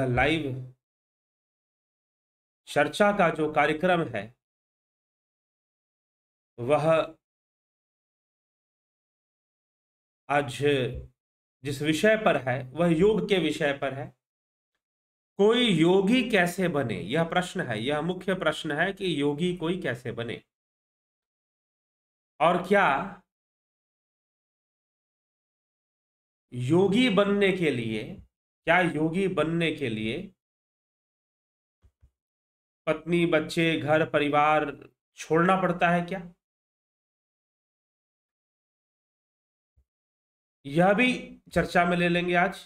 Live चर्चा का जो कार्यक्रम है वह आज जिस विषय पर है वह योग के विषय पर है कोई योगी कैसे बने यह प्रश्न है यह मुख्य प्रश्न है कि योगी कोई कैसे बने और क्या योगी बनने के लिए क्या योगी बनने के लिए पत्नी बच्चे घर परिवार छोड़ना पड़ता है क्या यह भी चर्चा में ले लेंगे आज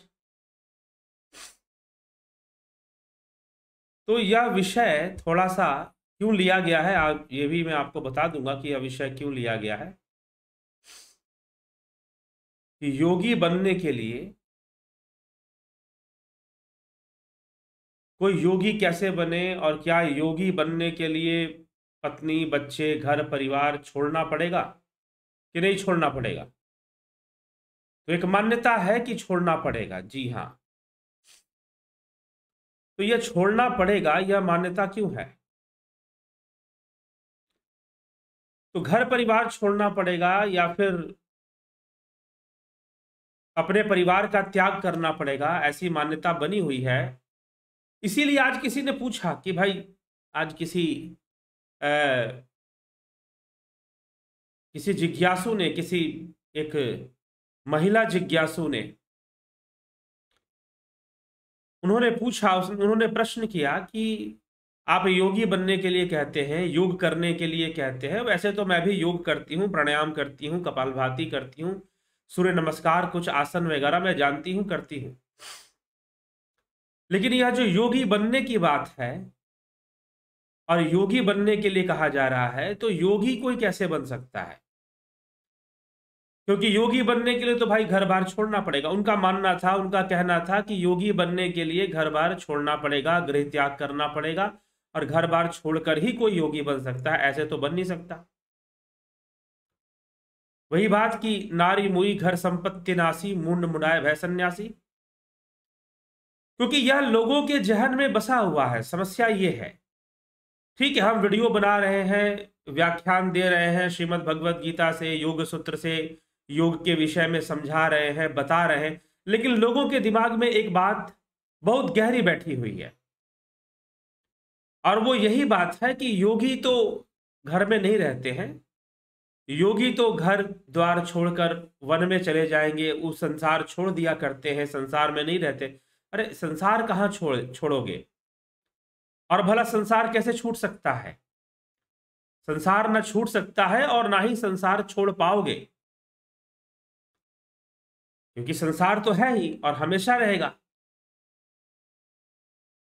तो यह विषय थोड़ा सा क्यों लिया गया है आप ये भी मैं आपको बता दूंगा कि यह विषय क्यों लिया गया है कि योगी बनने के लिए कोई योगी कैसे बने और क्या योगी बनने के लिए पत्नी बच्चे घर परिवार छोड़ना पड़ेगा कि नहीं छोड़ना पड़ेगा तो एक मान्यता है कि छोड़ना पड़ेगा जी हाँ तो यह छोड़ना पड़ेगा यह मान्यता क्यों है तो घर परिवार छोड़ना पड़ेगा या फिर अपने परिवार का त्याग करना पड़ेगा ऐसी मान्यता बनी हुई है इसीलिए आज किसी ने पूछा कि भाई आज किसी आ, किसी जिज्ञासु ने किसी एक महिला जिज्ञासु ने उन्होंने पूछा उन्होंने प्रश्न किया कि आप योगी बनने के लिए कहते हैं योग करने के लिए कहते हैं वैसे तो मैं भी योग करती हूँ प्राणायाम करती हूँ कपालभाति करती हूँ सूर्य नमस्कार कुछ आसन वगैरह मैं जानती हूँ करती हूँ लेकिन यह जो योगी बनने की बात है और योगी बनने के लिए कहा जा रहा है तो योगी कोई कैसे बन सकता है क्योंकि योगी बनने के लिए तो भाई घर बार छोड़ना पड़ेगा उनका मानना था उनका कहना था कि योगी बनने के लिए घर बार छोड़ना पड़ेगा गृह त्याग करना पड़ेगा और घर बार छोड़कर ही कोई योगी बन सकता है ऐसे तो बन नहीं सकता वही बात की नारी मुई घर संपत्ति नासी मुंड मुनाय भय सन्यासी क्योंकि यह लोगों के जहन में बसा हुआ है समस्या ये है ठीक है हम वीडियो बना रहे हैं व्याख्यान दे रहे हैं श्रीमद् भगवद गीता से योग सूत्र से योग के विषय में समझा रहे हैं बता रहे हैं लेकिन लोगों के दिमाग में एक बात बहुत गहरी बैठी हुई है और वो यही बात है कि योगी तो घर में नहीं रहते हैं योगी तो घर द्वार छोड़कर वन में चले जाएंगे उस संसार छोड़ दिया करते हैं संसार में नहीं रहते अरे संसार कहाँ छोड़ छोड़ोगे और भला संसार कैसे छूट सकता है संसार ना छूट सकता है और ना ही संसार छोड़ पाओगे क्योंकि संसार तो है ही और हमेशा रहेगा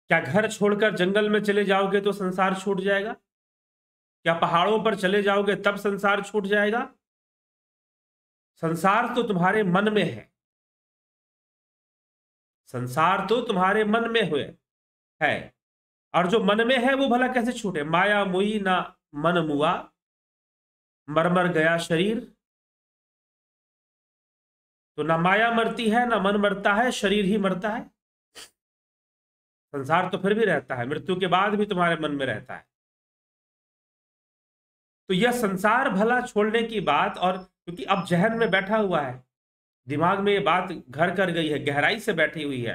क्या घर छोड़कर जंगल में चले जाओगे तो संसार छूट जाएगा क्या पहाड़ों पर चले जाओगे तब संसार छूट जाएगा संसार तो तुम्हारे मन में है संसार तो तुम्हारे मन में हुए है और जो मन में है वो भला कैसे छूटे माया मुई ना मन मुआ मरमर गया शरीर तो ना माया मरती है ना मन मरता है शरीर ही मरता है संसार तो फिर भी रहता है मृत्यु के बाद भी तुम्हारे मन में रहता है तो यह संसार भला छोड़ने की बात और क्योंकि अब जहन में बैठा हुआ है दिमाग में ये बात घर कर गई है गहराई से बैठी हुई है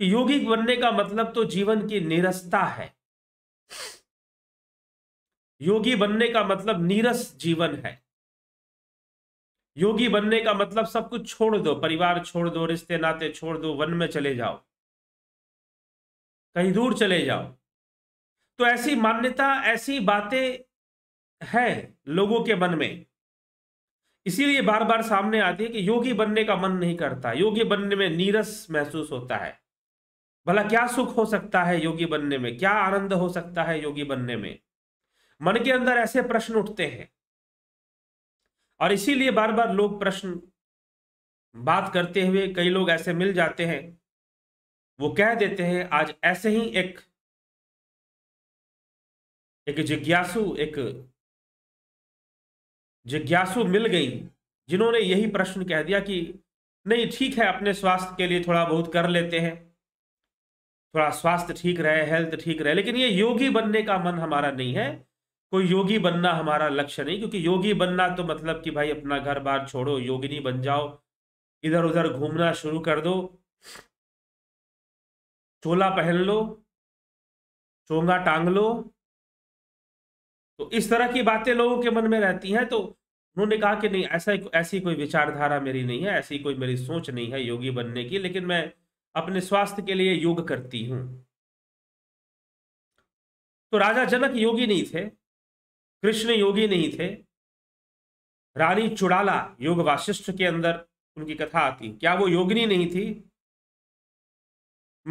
कि योगी बनने का मतलब तो जीवन की निरसता है योगी बनने का मतलब नीरस जीवन है योगी बनने का मतलब सब कुछ छोड़ दो परिवार छोड़ दो रिश्ते नाते छोड़ दो वन में चले जाओ कहीं दूर चले जाओ तो ऐसी मान्यता ऐसी बातें हैं लोगों के मन में इसीलिए बार बार सामने आती है कि योगी बनने का मन नहीं करता योगी बनने में नीरस महसूस होता है भला क्या सुख हो सकता है योगी बनने में क्या आनंद हो सकता है योगी बनने में मन के अंदर ऐसे प्रश्न उठते हैं और इसीलिए बार बार लोग प्रश्न बात करते हुए कई लोग ऐसे मिल जाते हैं वो कह देते हैं आज ऐसे ही एक एक जिज्ञासु एक जिज्ञासु मिल गई जिन्होंने यही प्रश्न कह दिया कि नहीं ठीक है अपने स्वास्थ्य के लिए थोड़ा बहुत कर लेते हैं थोड़ा स्वास्थ्य ठीक रहे हेल्थ ठीक रहे लेकिन ये योगी बनने का मन हमारा नहीं है कोई योगी बनना हमारा लक्ष्य नहीं क्योंकि योगी बनना तो मतलब कि भाई अपना घर बार छोड़ो योगिनी बन जाओ इधर उधर घूमना शुरू कर दो चोला पहन लो चोंगा टांग लो तो इस तरह की बातें लोगों के मन में रहती हैं तो उन्होंने कहा कि नहीं ऐसा ऐसी कोई विचारधारा मेरी नहीं है ऐसी कोई मेरी सोच नहीं है योगी बनने की लेकिन मैं अपने स्वास्थ्य के लिए योग करती हूं तो राजा जनक योगी नहीं थे कृष्ण योगी नहीं थे रानी चुड़ाला योग वाशिष्ठ के अंदर उनकी कथा आती क्या वो योगिनी नहीं थी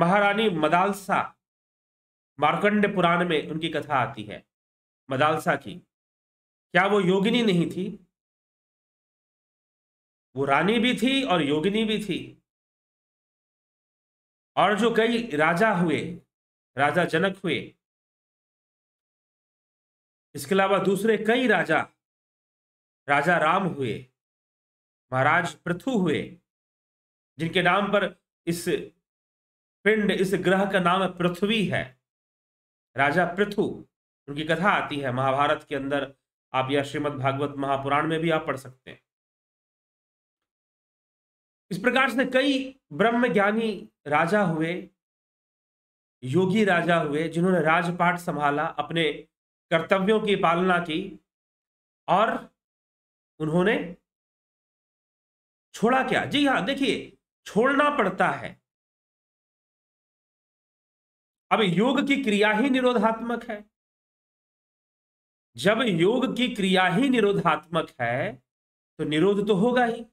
महारानी मदालसा मार्कंड पुराण में उनकी कथा आती है मदालसा की क्या वो योगिनी नहीं थी वो रानी भी थी और योगिनी भी थी और जो कई राजा हुए राजा जनक हुए इसके अलावा दूसरे कई राजा राजा राम हुए महाराज पृथु हुए जिनके नाम पर इस पिंड इस ग्रह का नाम पृथ्वी है राजा पृथु उनकी कथा आती है महाभारत के अंदर आप या श्रीमद भागवत महापुराण में भी आप पढ़ सकते हैं इस प्रकार से कई ब्रह्म ज्ञानी राजा हुए योगी राजा हुए जिन्होंने राजपाट संभाला अपने कर्तव्यों की पालना की और उन्होंने छोड़ा क्या जी हाँ देखिए छोड़ना पड़ता है अब योग की क्रिया ही निरोधात्मक है जब योग की क्रिया ही निरोधात्मक है तो निरोध तो होगा ही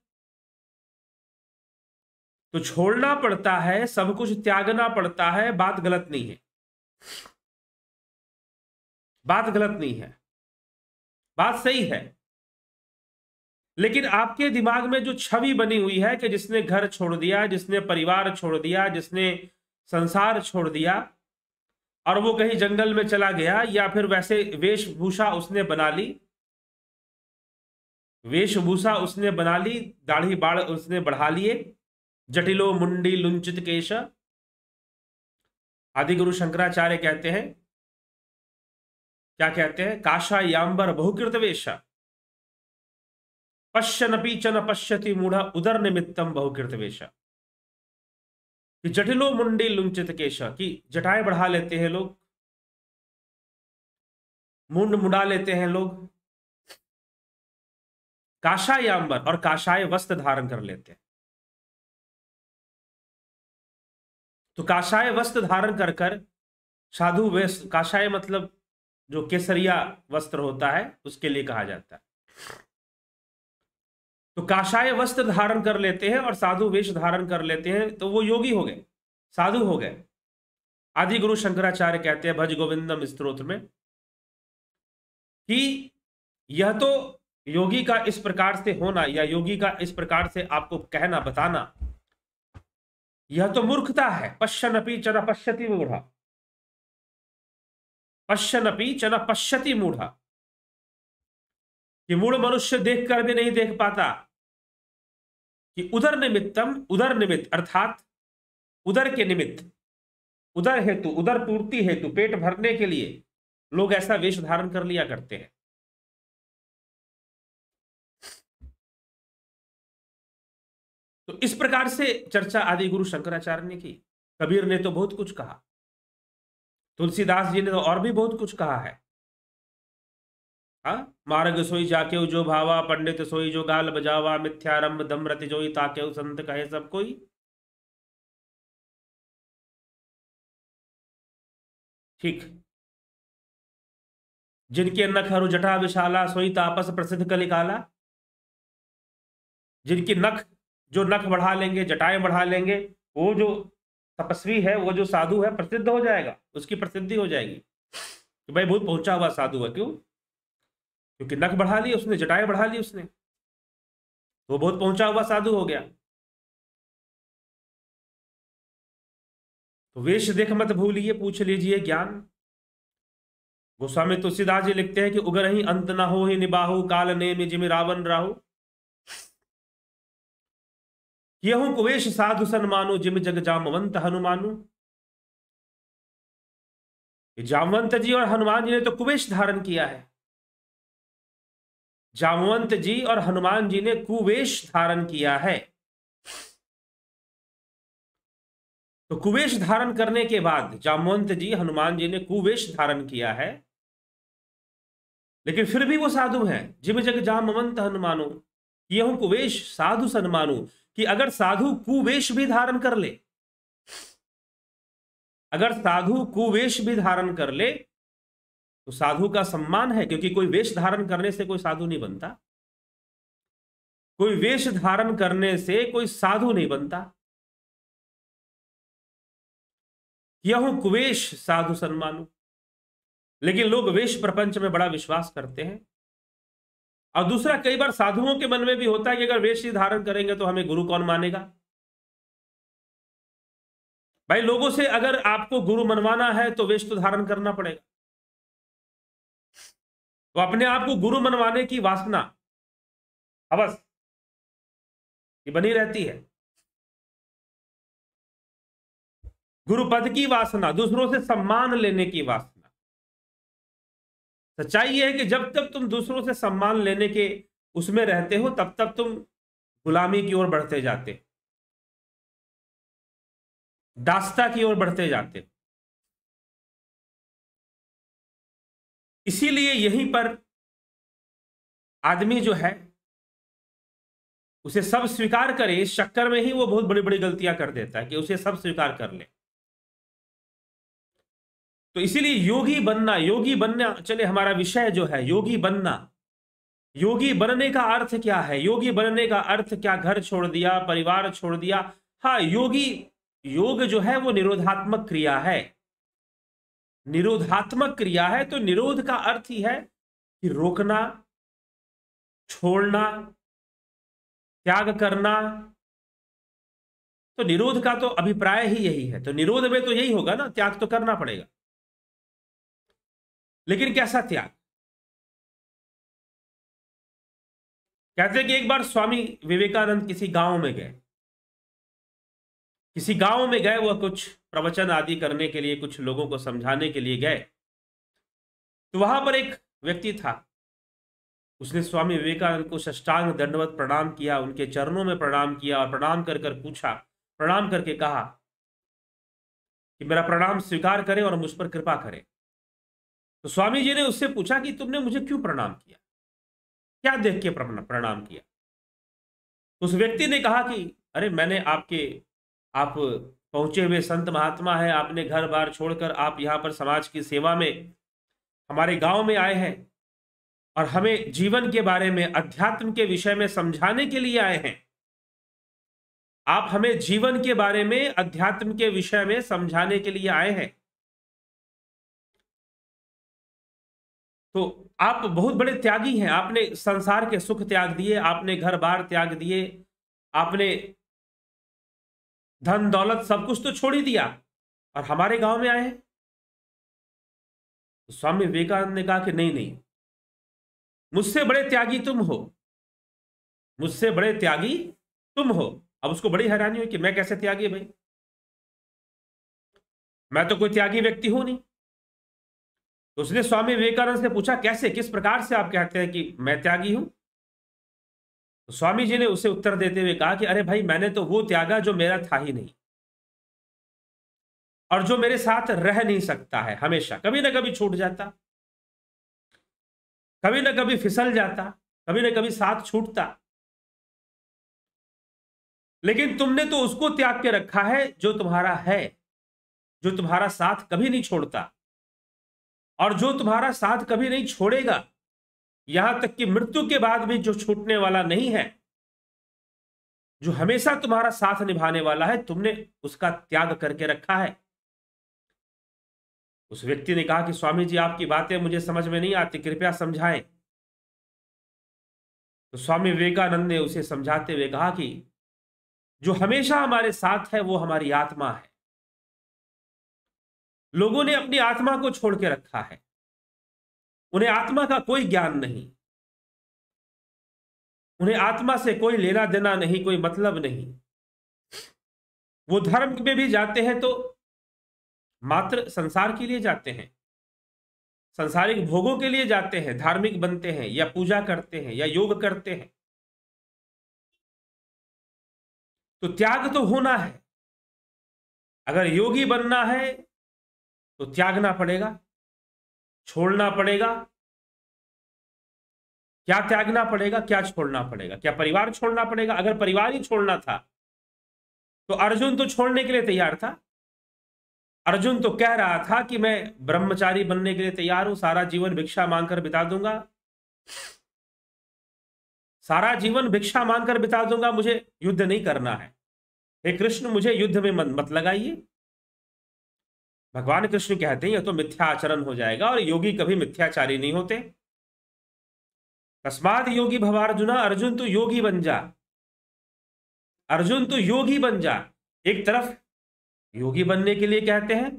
तो छोड़ना पड़ता है सब कुछ त्यागना पड़ता है बात गलत नहीं है बात गलत नहीं है बात सही है लेकिन आपके दिमाग में जो छवि बनी हुई है कि जिसने घर छोड़ दिया जिसने परिवार छोड़ दिया जिसने संसार छोड़ दिया और वो कहीं जंगल में चला गया या फिर वैसे वेशभूषा उसने बना ली वेशभूषा उसने बना ली दाढ़ी बाढ़ उसने बढ़ा लिए जटिलो मुंडी लुंचित केश आदि गुरु शंकराचार्य कहते हैं क्या कहते हैं काशा यांबर बहुकृत पश्य पश्यनपी च न पश्यति मूढ़ उदर निमित्तम बहुकृत वेश कि जटिलो मुंडी लुंचित केशा की जटाएं बढ़ा लेते हैं लोग मुंड मुड़ा लेते हैं लोग काशाय अंबर और काशाय वस्त्र धारण कर लेते हैं तो काशाय वस्त्र धारण कर कर साधु वेश काशाय मतलब जो केसरिया वस्त्र होता है उसके लिए कहा जाता है तो काशाय वस्त्र धारण कर लेते हैं और साधु वेश धारण कर लेते हैं तो वो योगी हो गए साधु हो गए आदि गुरु शंकराचार्य कहते हैं भज गोविंदम स्त्रोत्र में कि यह तो योगी का इस प्रकार से होना या योगी का इस प्रकार से आपको कहना बताना यह तो मूर्खता है पश्चन अपी चना पश्यति मूढ़ा पश्चन अपी चना पश्यति मूढ़ा कि मूढ़ मनुष्य देखकर भी नहीं देख पाता कि उदर निमित्तम उदर निमित्त अर्थात उदर के निमित्त उदर हेतु उदर पूर्ति हेतु पेट भरने के लिए लोग ऐसा वेश धारण कर लिया करते हैं तो इस प्रकार से चर्चा आदि गुरु शंकराचार्य ने की कबीर ने तो बहुत कुछ कहा तुलसीदास जी ने तो और भी बहुत कुछ कहा है हाँ मार्ग सोई जाके जो भावा पंडित सोई जो गाल बजावा मिथ्यारंभ दम रति जोई ताके संत कहे सब कोई ठीक जिनके नख हरु जटा विशाला सोई तापस प्रसिद्ध कलिकाला जिनकी नख जो नख बढ़ा लेंगे जटाएं बढ़ा लेंगे वो जो तपस्वी है वो जो साधु है प्रसिद्ध हो जाएगा उसकी प्रसिद्धि हो जाएगी कि भाई बहुत पहुंचा हुआ साधु है क्यों क्योंकि नख बढ़ा ली उसने जटाएं बढ़ा ली उसने वो बहुत पहुंचा हुआ साधु हो गया तो वेश देख मत भूलिए पूछ लीजिए ज्ञान गोस्वामी तुलसीदास जी लिखते हैं कि उगर ही अंत न हो ही निबाहु काल ने में जिम रावण राहु यहू कुवेश साधु सन्मानो जिम जग जामवंत हनुमानु जामवंत जी और हनुमान जी ने तो कुवेश धारण किया है जामवंत जी और हनुमान जी ने कुवेश धारण किया है तो कुवेश धारण करने के बाद जामवंत जी हनुमान जी ने कुवेश धारण किया है लेकिन फिर भी वो साधु हैं जिम जग जामवंत हनुमानो ये हूं कुवेश साधु सनमानु कि अगर साधु कुवेश भी धारण कर ले अगर साधु कुवेश भी धारण कर ले तो साधु का सम्मान है क्योंकि कोई वेश धारण करने से कोई साधु नहीं बनता कोई वेश धारण करने से कोई साधु नहीं बनता यह कुवेश साधु सम्मान लेकिन लोग वेश प्रपंच में बड़ा विश्वास करते हैं और दूसरा कई बार साधुओं के मन में भी होता है कि अगर वेश ही धारण करेंगे तो हमें गुरु कौन मानेगा भाई लोगों से अगर आपको गुरु मनवाना है तो वेश तो धारण करना पड़ेगा तो अपने आप को गुरु मनवाने की वासना हवस ये बनी रहती है गुरु पद की वासना दूसरों से सम्मान लेने की वासना सच्चाई यह है कि जब तक तुम दूसरों से सम्मान लेने के उसमें रहते हो तब तक तुम गुलामी की ओर बढ़ते जाते दास्ता की ओर बढ़ते जाते इसीलिए यहीं पर आदमी जो है उसे सब स्वीकार करे इस चक्कर में ही वो बहुत बड़ी बड़ी गलतियां कर देता है कि उसे सब स्वीकार कर ले तो इसीलिए योगी बनना योगी बनना चले हमारा विषय जो है योगी बनना योगी बनने का अर्थ क्या है योगी बनने का अर्थ क्या घर छोड़ दिया परिवार छोड़ दिया हाँ योगी योग जो है वो निरोधात्मक क्रिया है निरोधात्मक क्रिया है तो निरोध का अर्थ ही है कि रोकना छोड़ना त्याग करना तो निरोध का तो अभिप्राय ही यही है तो निरोध में तो यही होगा ना त्याग तो करना पड़ेगा लेकिन कैसा त्याग कहते हैं कि एक बार स्वामी विवेकानंद किसी गांव में गए किसी गांव में गए वह कुछ प्रवचन आदि करने के लिए कुछ लोगों को समझाने के लिए गए तो वहां पर एक व्यक्ति था उसने स्वामी विवेकानंद को षष्टांग दंडवत प्रणाम किया उनके चरणों में प्रणाम किया और प्रणाम कर कर पूछा प्रणाम करके कहा कि मेरा प्रणाम स्वीकार करें और मुझ पर कृपा करें तो स्वामी जी ने उससे पूछा कि तुमने मुझे क्यों प्रणाम किया क्या देख के प्रणाम किया उस व्यक्ति ने कहा कि अरे मैंने आपके आप पहुंचे हुए संत महात्मा है आपने घर बार छोड़कर आप यहाँ पर समाज की सेवा में हमारे गांव में आए हैं और हमें जीवन के बारे में अध्यात्म के विषय में समझाने के लिए आए हैं आप हमें जीवन के बारे में अध्यात्म के विषय में समझाने के लिए आए हैं तो आप बहुत बड़े त्यागी हैं आपने संसार के सुख त्याग दिए आपने घर बार त्याग दिए आपने धन दौलत सब कुछ तो छोड़ ही दिया और हमारे गांव में आए तो स्वामी विवेकानंद ने कहा कि नहीं नहीं मुझसे बड़े त्यागी तुम हो मुझसे बड़े त्यागी तुम हो अब उसको बड़ी हैरानी हुई कि मैं कैसे त्यागी भाई मैं तो कोई त्यागी व्यक्ति हूं नहीं तो उसने स्वामी विवेकानंद से पूछा कैसे किस प्रकार से आप कहते हैं कि मैं त्यागी हूं तो स्वामी जी ने उसे उत्तर देते हुए कहा कि अरे भाई मैंने तो वो त्यागा जो मेरा था ही नहीं और जो मेरे साथ रह नहीं सकता है हमेशा कभी ना कभी छूट जाता कभी ना कभी फिसल जाता कभी ना कभी साथ छूटता लेकिन तुमने तो उसको त्याग के रखा है जो तुम्हारा है जो तुम्हारा साथ कभी नहीं छोड़ता और जो तुम्हारा साथ कभी नहीं छोड़ेगा यहां तक कि मृत्यु के बाद भी जो छूटने वाला नहीं है जो हमेशा तुम्हारा साथ निभाने वाला है तुमने उसका त्याग करके रखा है उस व्यक्ति ने कहा कि स्वामी जी आपकी बातें मुझे समझ में नहीं आती कृपया समझाएं तो स्वामी विवेकानंद ने उसे समझाते हुए कहा कि जो हमेशा हमारे साथ है वो हमारी आत्मा है लोगों ने अपनी आत्मा को छोड़ के रखा है उन्हें आत्मा का कोई ज्ञान नहीं उन्हें आत्मा से कोई लेना देना नहीं कोई मतलब नहीं वो धर्म में भी जाते हैं तो मात्र संसार के लिए जाते हैं संसारिक भोगों के लिए जाते हैं धार्मिक बनते हैं या पूजा करते हैं या योग करते हैं तो त्याग तो होना है अगर योगी बनना है तो त्यागना पड़ेगा छोड़ना पड़ेगा क्या त्यागना पड़ेगा क्या छोड़ना पड़ेगा क्या परिवार छोड़ना पड़ेगा अगर परिवार ही छोड़ना था तो अर्जुन तो छोड़ने के लिए तैयार था अर्जुन तो कह रहा था कि मैं ब्रह्मचारी बनने के लिए तैयार हूं सारा जीवन भिक्षा मांगकर बिता दूंगा सारा जीवन भिक्षा मांगकर बिता दूंगा मुझे युद्ध नहीं करना है हे कृष्ण मुझे युद्ध में मत लगाइए भगवान कृष्ण कहते हैं यह तो मिथ्या आचरण हो जाएगा और योगी कभी मिथ्याचारी नहीं होते तस्माद योगी भवार्जुना अर्जुन तो योगी बन जा अर्जुन तो योगी बन जा एक तरफ योगी बनने के लिए कहते हैं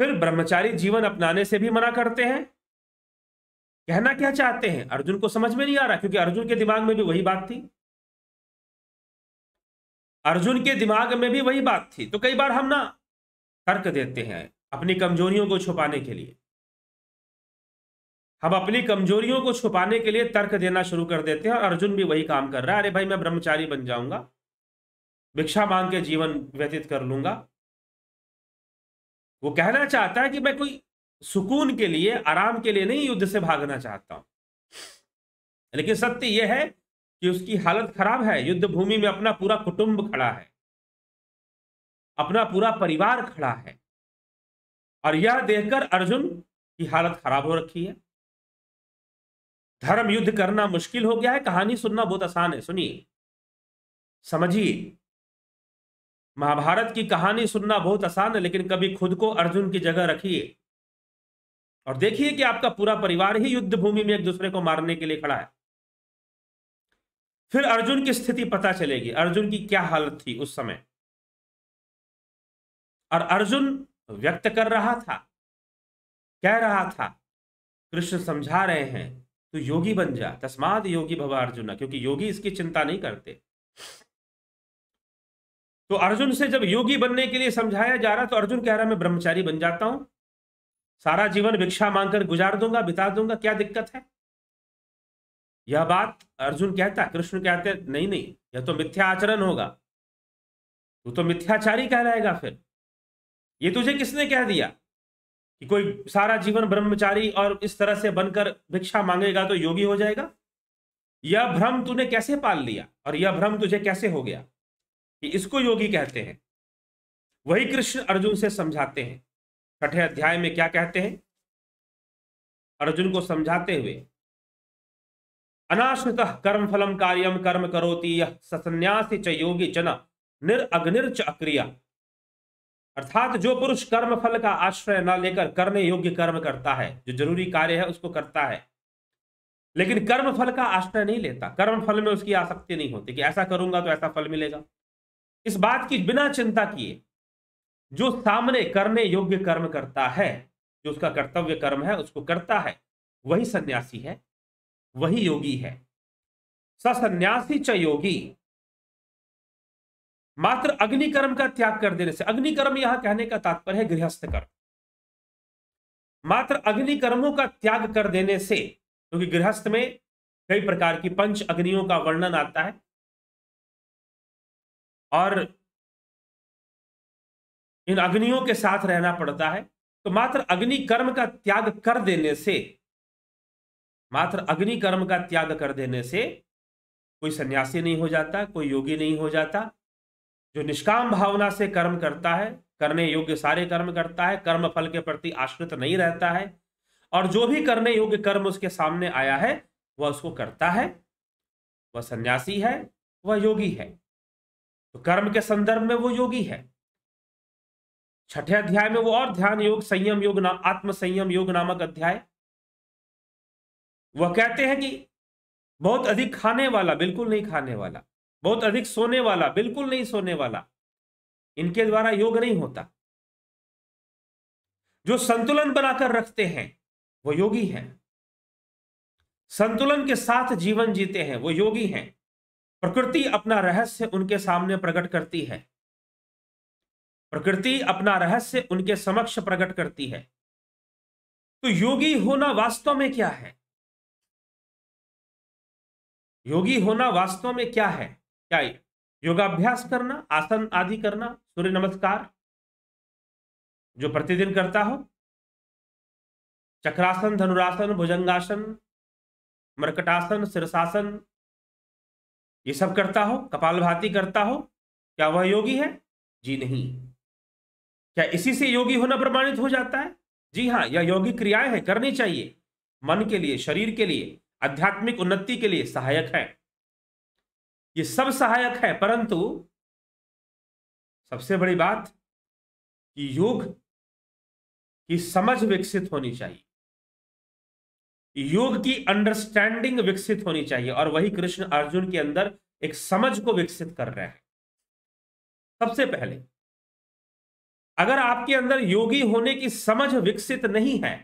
फिर ब्रह्मचारी जीवन अपनाने से भी मना करते हैं कहना क्या चाहते हैं अर्जुन को समझ में नहीं आ रहा क्योंकि अर्जुन के दिमाग में भी वही बात थी अर्जुन के दिमाग में भी वही बात थी तो कई बार हम ना तर्क देते हैं अपनी कमजोरियों को छुपाने के लिए हम अपनी कमजोरियों को छुपाने के लिए तर्क देना शुरू कर देते हैं और अर्जुन भी वही काम कर रहा है अरे भाई मैं ब्रह्मचारी बन जाऊंगा भिक्षा मांग के जीवन व्यतीत कर लूंगा वो कहना चाहता है कि मैं कोई सुकून के लिए आराम के लिए नहीं युद्ध से भागना चाहता हूं लेकिन सत्य यह है कि उसकी हालत खराब है युद्ध भूमि में अपना पूरा कुटुंब खड़ा है अपना पूरा परिवार खड़ा है और यह देखकर अर्जुन की हालत खराब हो रखी है धर्म युद्ध करना मुश्किल हो गया है कहानी सुनना बहुत आसान है सुनिए समझिए महाभारत की कहानी सुनना बहुत आसान है लेकिन कभी खुद को अर्जुन की जगह रखिए और देखिए कि आपका पूरा परिवार ही युद्ध भूमि में एक दूसरे को मारने के लिए खड़ा है फिर अर्जुन की स्थिति पता चलेगी अर्जुन की क्या हालत थी उस समय और अर्जुन व्यक्त कर रहा था कह रहा था कृष्ण समझा रहे हैं तो योगी बन जा तस्माद योगी भवा अर्जुन क्योंकि योगी इसकी चिंता नहीं करते तो अर्जुन से जब योगी बनने के लिए समझाया जा रहा तो अर्जुन कह रहा मैं ब्रह्मचारी बन जाता हूं सारा जीवन भिक्षा मांगकर गुजार दूंगा बिता दूंगा क्या दिक्कत है यह बात अर्जुन कहता कृष्ण कहते नहीं नहीं यह तो मिथ्या आचरण होगा वो तो मिथ्याचारी कहलाएगा फिर ये तुझे किसने कह दिया कि कोई सारा जीवन ब्रह्मचारी और इस तरह से बनकर भिक्षा मांगेगा तो योगी हो जाएगा यह भ्रम तूने कैसे पाल लिया और यह भ्रम तुझे कैसे हो गया कि इसको योगी कहते हैं वही कृष्ण अर्जुन से समझाते हैं छठे अध्याय में क्या कहते हैं अर्जुन को समझाते हुए अनाश्रित कर्म फलम कार्यम कर्म करोती यह सन्यासी च योगी जना निरअग्निर्च अक्रिया अर्थात जो पुरुष कर्म फल का आश्रय न लेकर करने योग्य कर्म करता है जो जरूरी कार्य है उसको करता है लेकिन कर्म फल का आश्रय नहीं लेता कर्म फल में उसकी आसक्ति नहीं होती कि ऐसा करूंगा तो ऐसा फल मिलेगा इस बात की बिना चिंता किए जो सामने करने योग्य कर्म करता है जो उसका कर्तव्य कर्म है उसको करता है वही सन्यासी है वही योगी है ससन्यासी च योगी मात्र अग्निकर्म का त्याग कर देने से अग्निकर्म यहां कहने का तात्पर्य है गृहस्थ कर्म मात्र अग्निकर्मों का त्याग कर देने से क्योंकि तो गृहस्थ में कई प्रकार की पंच अग्नियों का वर्णन आता है और इन अग्नियों के साथ रहना पड़ता है तो मात्र अग्नि कर्म का त्याग कर देने से मात्र अग्नि कर्म का त्याग कर देने से कोई सन्यासी नहीं हो जाता कोई योगी नहीं हो जाता जो निष्काम भावना से कर्म करता है करने योग्य सारे कर्म करता है कर्म फल के प्रति आश्रित नहीं रहता है और जो भी करने योग्य कर्म उसके सामने आया है वह उसको करता है वह सन्यासी है वह योगी है तो कर्म के संदर्भ में वो योगी है छठे अध्याय में वो और ध्यान योग संयम योग ना, आत्म संयम योग नामक अध्याय वह कहते हैं कि बहुत अधिक खाने वाला बिल्कुल नहीं खाने वाला बहुत अधिक सोने वाला बिल्कुल नहीं सोने वाला इनके द्वारा योग नहीं होता जो संतुलन बनाकर रखते हैं वो योगी हैं संतुलन के साथ जीवन जीते हैं वो योगी हैं प्रकृति अपना रहस्य उनके सामने प्रकट करती है प्रकृति अपना रहस्य उनके समक्ष प्रकट करती है तो योगी होना वास्तव में क्या है योगी होना वास्तव में क्या है क्या है योगाभ्यास करना आसन आदि करना सूर्य नमस्कार जो प्रतिदिन करता हो चक्रासन धनुरासन भुजंगासन मरकटासन शीर्षासन ये सब करता हो कपाल भाती करता हो क्या वह योगी है जी नहीं क्या इसी से योगी होना प्रमाणित हो जाता है जी हाँ यह योगी क्रियाएं हैं करनी चाहिए मन के लिए शरीर के लिए आध्यात्मिक उन्नति के लिए सहायक है ये सब सहायक है परंतु सबसे बड़ी बात कि योग की समझ विकसित होनी चाहिए योग की अंडरस्टैंडिंग विकसित होनी चाहिए और वही कृष्ण अर्जुन के अंदर एक समझ को विकसित कर रहे हैं सबसे पहले अगर आपके अंदर योगी होने की समझ विकसित नहीं है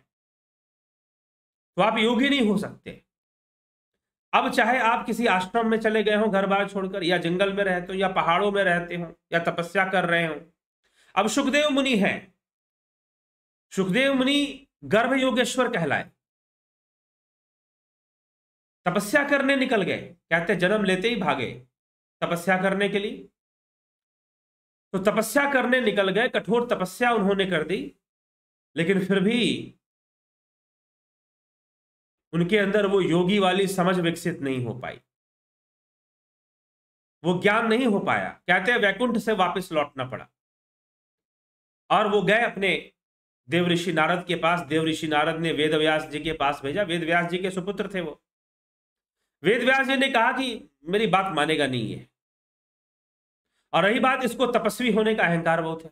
तो आप योगी नहीं हो सकते अब चाहे आप किसी आश्रम में चले गए हो घर बार छोड़कर या जंगल में रहते हो या पहाड़ों में रहते हो या तपस्या कर रहे हो अब सुखदेव मुनि हैं सुखदेव मुनि गर्भ योगेश्वर कहलाए तपस्या करने निकल गए कहते जन्म लेते ही भागे तपस्या करने के लिए तो तपस्या करने निकल गए कठोर तपस्या उन्होंने कर दी लेकिन फिर भी उनके अंदर वो योगी वाली समझ विकसित नहीं हो पाई वो ज्ञान नहीं हो पाया कहते हैं वैकुंठ से वापस लौटना पड़ा और वो गए अपने देव ऋषि नारद के पास देव ऋषि नारद ने वेद व्यास जी के पास भेजा वेद व्यास जी के सुपुत्र थे वो वेद व्यास जी ने कहा कि मेरी बात मानेगा नहीं है और रही बात इसको तपस्वी होने का अहंकार बहुत है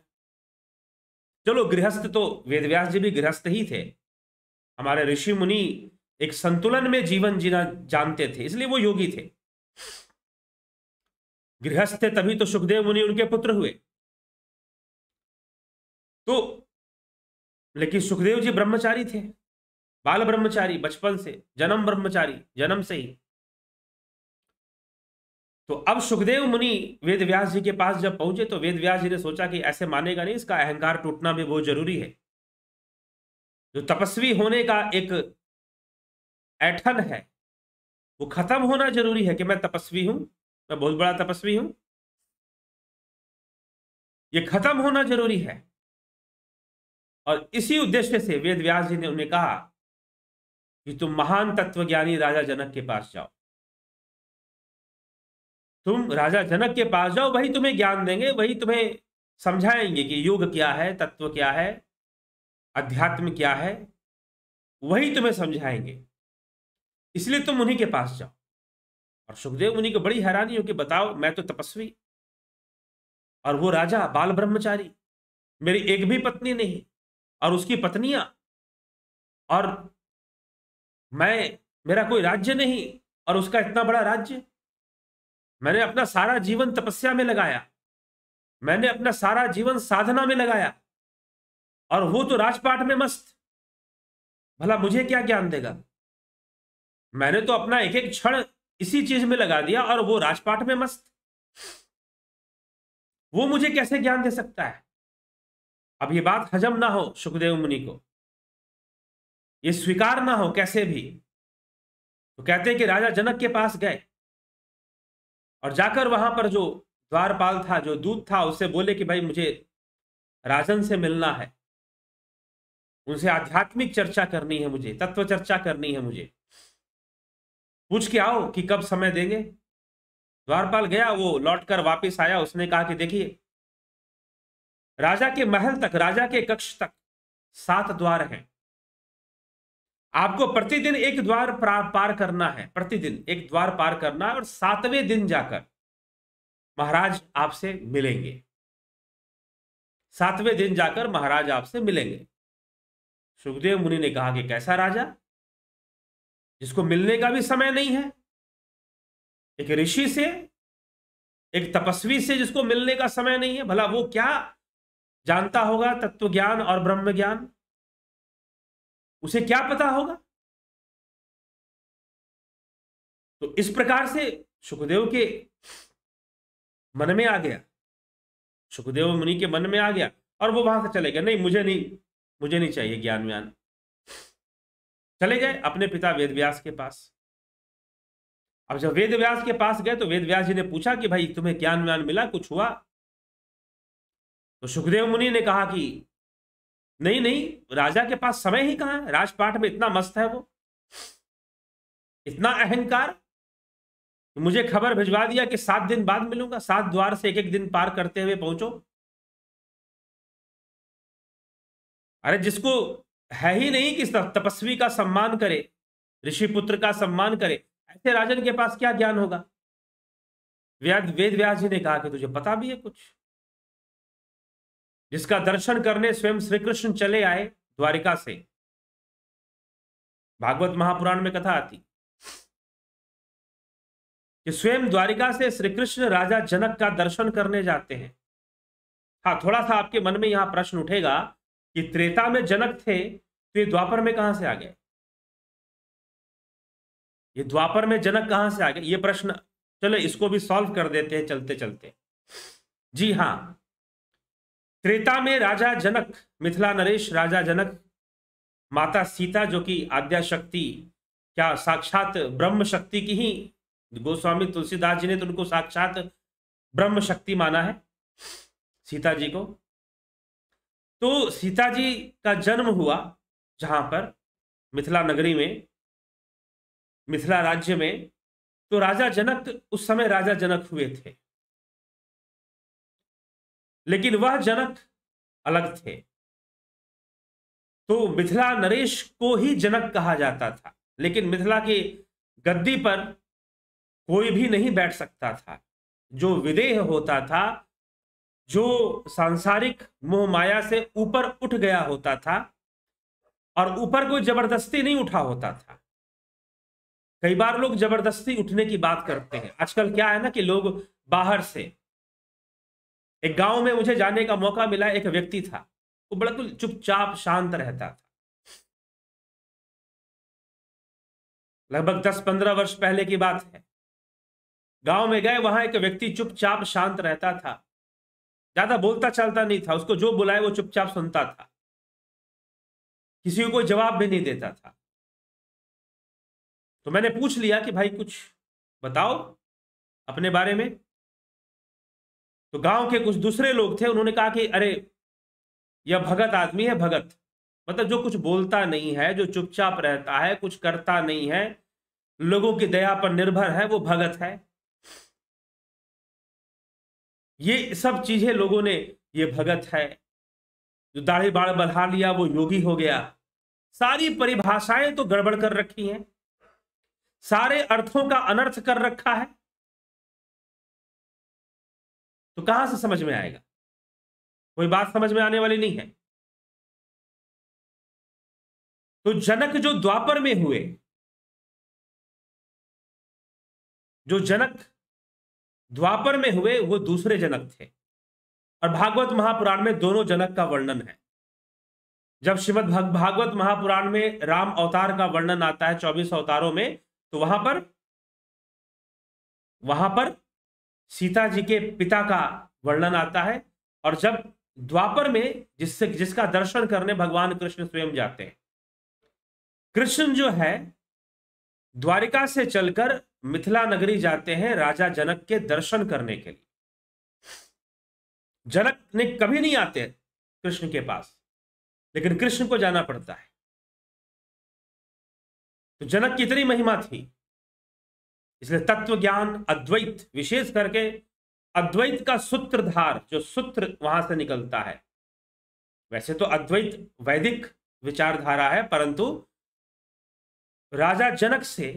चलो गृहस्थ तो वेद व्यास जी भी गृहस्थ ही थे हमारे ऋषि मुनि एक संतुलन में जीवन जीना जानते थे इसलिए वो योगी थे गृहस्थ थे तभी तो सुखदेव मुनि उनके पुत्र हुए तो लेकिन सुखदेव जी ब्रह्मचारी थे बाल ब्रह्मचारी बचपन से जन्म ब्रह्मचारी जन्म से ही तो अब सुखदेव मुनि वेद व्यास जी के पास जब पहुंचे तो वेद व्यास जी ने सोचा कि ऐसे मानेगा नहीं इसका अहंकार टूटना भी बहुत जरूरी है जो तपस्वी होने का एक ऐठन है वो खत्म होना जरूरी है कि मैं तपस्वी हूं मैं बहुत बड़ा तपस्वी हूं ये खत्म होना जरूरी है और इसी उद्देश्य से वेद व्यास जी ने उन्हें कहा कि तुम महान तत्वज्ञानी राजा जनक के पास जाओ तुम राजा जनक के पास जाओ वही तुम्हें ज्ञान देंगे वही तुम्हें समझाएंगे कि योग क्या है तत्व क्या है अध्यात्म क्या है वही तुम्हें समझाएंगे इसलिए तुम उन्हीं के पास जाओ और सुखदेव मुनि को बड़ी हैरानी हो कि बताओ मैं तो तपस्वी और वो राजा बाल ब्रह्मचारी मेरी एक भी पत्नी नहीं और उसकी पत्नियां और मैं मेरा कोई राज्य नहीं और उसका इतना बड़ा राज्य मैंने अपना सारा जीवन तपस्या में लगाया मैंने अपना सारा जीवन साधना में लगाया और वो तो राजपाट में मस्त भला मुझे क्या ज्ञान देगा मैंने तो अपना एक एक क्षण इसी चीज में लगा दिया और वो राजपाट में मस्त वो मुझे कैसे ज्ञान दे सकता है अब ये बात हजम ना हो सुखदेव मुनि को ये स्वीकार ना हो कैसे भी तो कहते हैं कि राजा जनक के पास गए और जाकर वहां पर जो द्वारपाल था जो दूत था उससे बोले कि भाई मुझे राजन से मिलना है उनसे आध्यात्मिक चर्चा करनी है मुझे तत्व चर्चा करनी है मुझे पूछ के आओ कि कब समय देंगे द्वारपाल गया वो लौट कर वापिस आया उसने कहा कि देखिए राजा के महल तक राजा के कक्ष तक सात द्वार हैं आपको प्रतिदिन एक द्वार पार करना है प्रतिदिन एक द्वार पार करना है और सातवें दिन जाकर महाराज आपसे मिलेंगे सातवें दिन जाकर महाराज आपसे मिलेंगे सुखदेव मुनि ने कहा कि कैसा राजा जिसको मिलने का भी समय नहीं है एक ऋषि से एक तपस्वी से जिसको मिलने का समय नहीं है भला वो क्या जानता होगा तत्व ज्ञान और ब्रह्म ज्ञान उसे क्या पता होगा तो इस प्रकार से सुखदेव के मन में आ गया सुखदेव मुनि के मन में आ गया और वो वहां से चले गए नहीं मुझे नहीं मुझे नहीं चाहिए ज्ञान व्यान चले गए अपने पिता वेद व्यास के पास अब जब वेद व्यास के पास गए तो वेद व्यास जी ने पूछा कि भाई तुम्हें ज्ञान व्यान मिला कुछ हुआ तो सुखदेव मुनि ने कहा कि नहीं नहीं राजा के पास समय ही कहा है राजपाठ में इतना मस्त है वो इतना अहंकार मुझे खबर भिजवा दिया कि सात दिन बाद मिलूंगा सात द्वार से एक एक दिन पार करते हुए पहुंचो अरे जिसको है ही नहीं कि तपस्वी का सम्मान करे ऋषि पुत्र का सम्मान करे ऐसे राजन के पास क्या ज्ञान होगा व्याद वेद व्यास जी ने कहा कि तुझे पता भी है कुछ जिसका दर्शन करने स्वयं श्री कृष्ण चले आए द्वारिका से भागवत महापुराण में कथा आती कि स्वयं द्वारिका से श्री कृष्ण राजा जनक का दर्शन करने जाते हैं हाँ थोड़ा सा आपके मन में यहां प्रश्न उठेगा कि त्रेता में जनक थे तो ये द्वापर में कहां से आ गए ये द्वापर में जनक कहां से आ गए ये प्रश्न चलो इसको भी सॉल्व कर देते हैं चलते चलते जी हाँ त्रेता में राजा जनक मिथिला नरेश राजा जनक माता सीता जो कि आद्या शक्ति क्या साक्षात ब्रह्म शक्ति की ही गोस्वामी तुलसीदास जी ने तो उनको साक्षात ब्रह्म शक्ति माना है सीता जी को तो सीता जी का जन्म हुआ जहां पर मिथिला नगरी में मिथिला राज्य में तो राजा जनक उस समय राजा जनक हुए थे लेकिन वह जनक अलग थे तो मिथिला नरेश को ही जनक कहा जाता था लेकिन मिथिला की गद्दी पर कोई भी नहीं बैठ सकता था जो विदेह होता था जो सांसारिक मोह माया से ऊपर उठ गया होता था और ऊपर कोई जबरदस्ती नहीं उठा होता था कई बार लोग जबरदस्ती उठने की बात करते हैं आजकल क्या है ना कि लोग बाहर से एक गांव में मुझे जाने का मौका मिला एक व्यक्ति था वो बिल्कुल तो चुपचाप शांत रहता था लगभग दस पंद्रह वर्ष पहले की बात है गांव में गए वहां एक व्यक्ति चुपचाप शांत रहता था ज्यादा बोलता चलता नहीं था उसको जो बुलाए वो चुपचाप सुनता था किसी को जवाब भी नहीं देता था तो मैंने पूछ लिया कि भाई कुछ बताओ अपने बारे में तो गांव के कुछ दूसरे लोग थे उन्होंने कहा कि अरे यह भगत आदमी है भगत मतलब जो कुछ बोलता नहीं है जो चुपचाप रहता है कुछ करता नहीं है लोगों की दया पर निर्भर है वो भगत है ये सब चीजें लोगों ने ये भगत है जो दाढ़ी बाढ़ बढ़ा लिया वो योगी हो गया सारी परिभाषाएं तो गड़बड़ कर रखी हैं सारे अर्थों का अनर्थ कर रखा है तो कहां से समझ में आएगा कोई बात समझ में आने वाली नहीं है तो जनक जो द्वापर में हुए जो जनक द्वापर में हुए वो दूसरे जनक थे और भागवत महापुराण में दोनों जनक का वर्णन है जब श्रीमद भागवत महापुराण में राम अवतार का वर्णन आता है चौबीस अवतारों में तो वहां पर वहां पर सीता जी के पिता का वर्णन आता है और जब द्वापर में जिससे जिसका दर्शन करने भगवान कृष्ण स्वयं जाते हैं कृष्ण जो है द्वारिका से चलकर मिथिला नगरी जाते हैं राजा जनक के दर्शन करने के लिए जनक ने कभी नहीं आते कृष्ण के पास लेकिन कृष्ण को जाना पड़ता है तो जनक की इतनी महिमा थी इसलिए तत्व ज्ञान अद्वैत विशेष करके अद्वैत का सूत्रधार जो सूत्र वहां से निकलता है वैसे तो अद्वैत वैदिक विचारधारा है परंतु राजा जनक से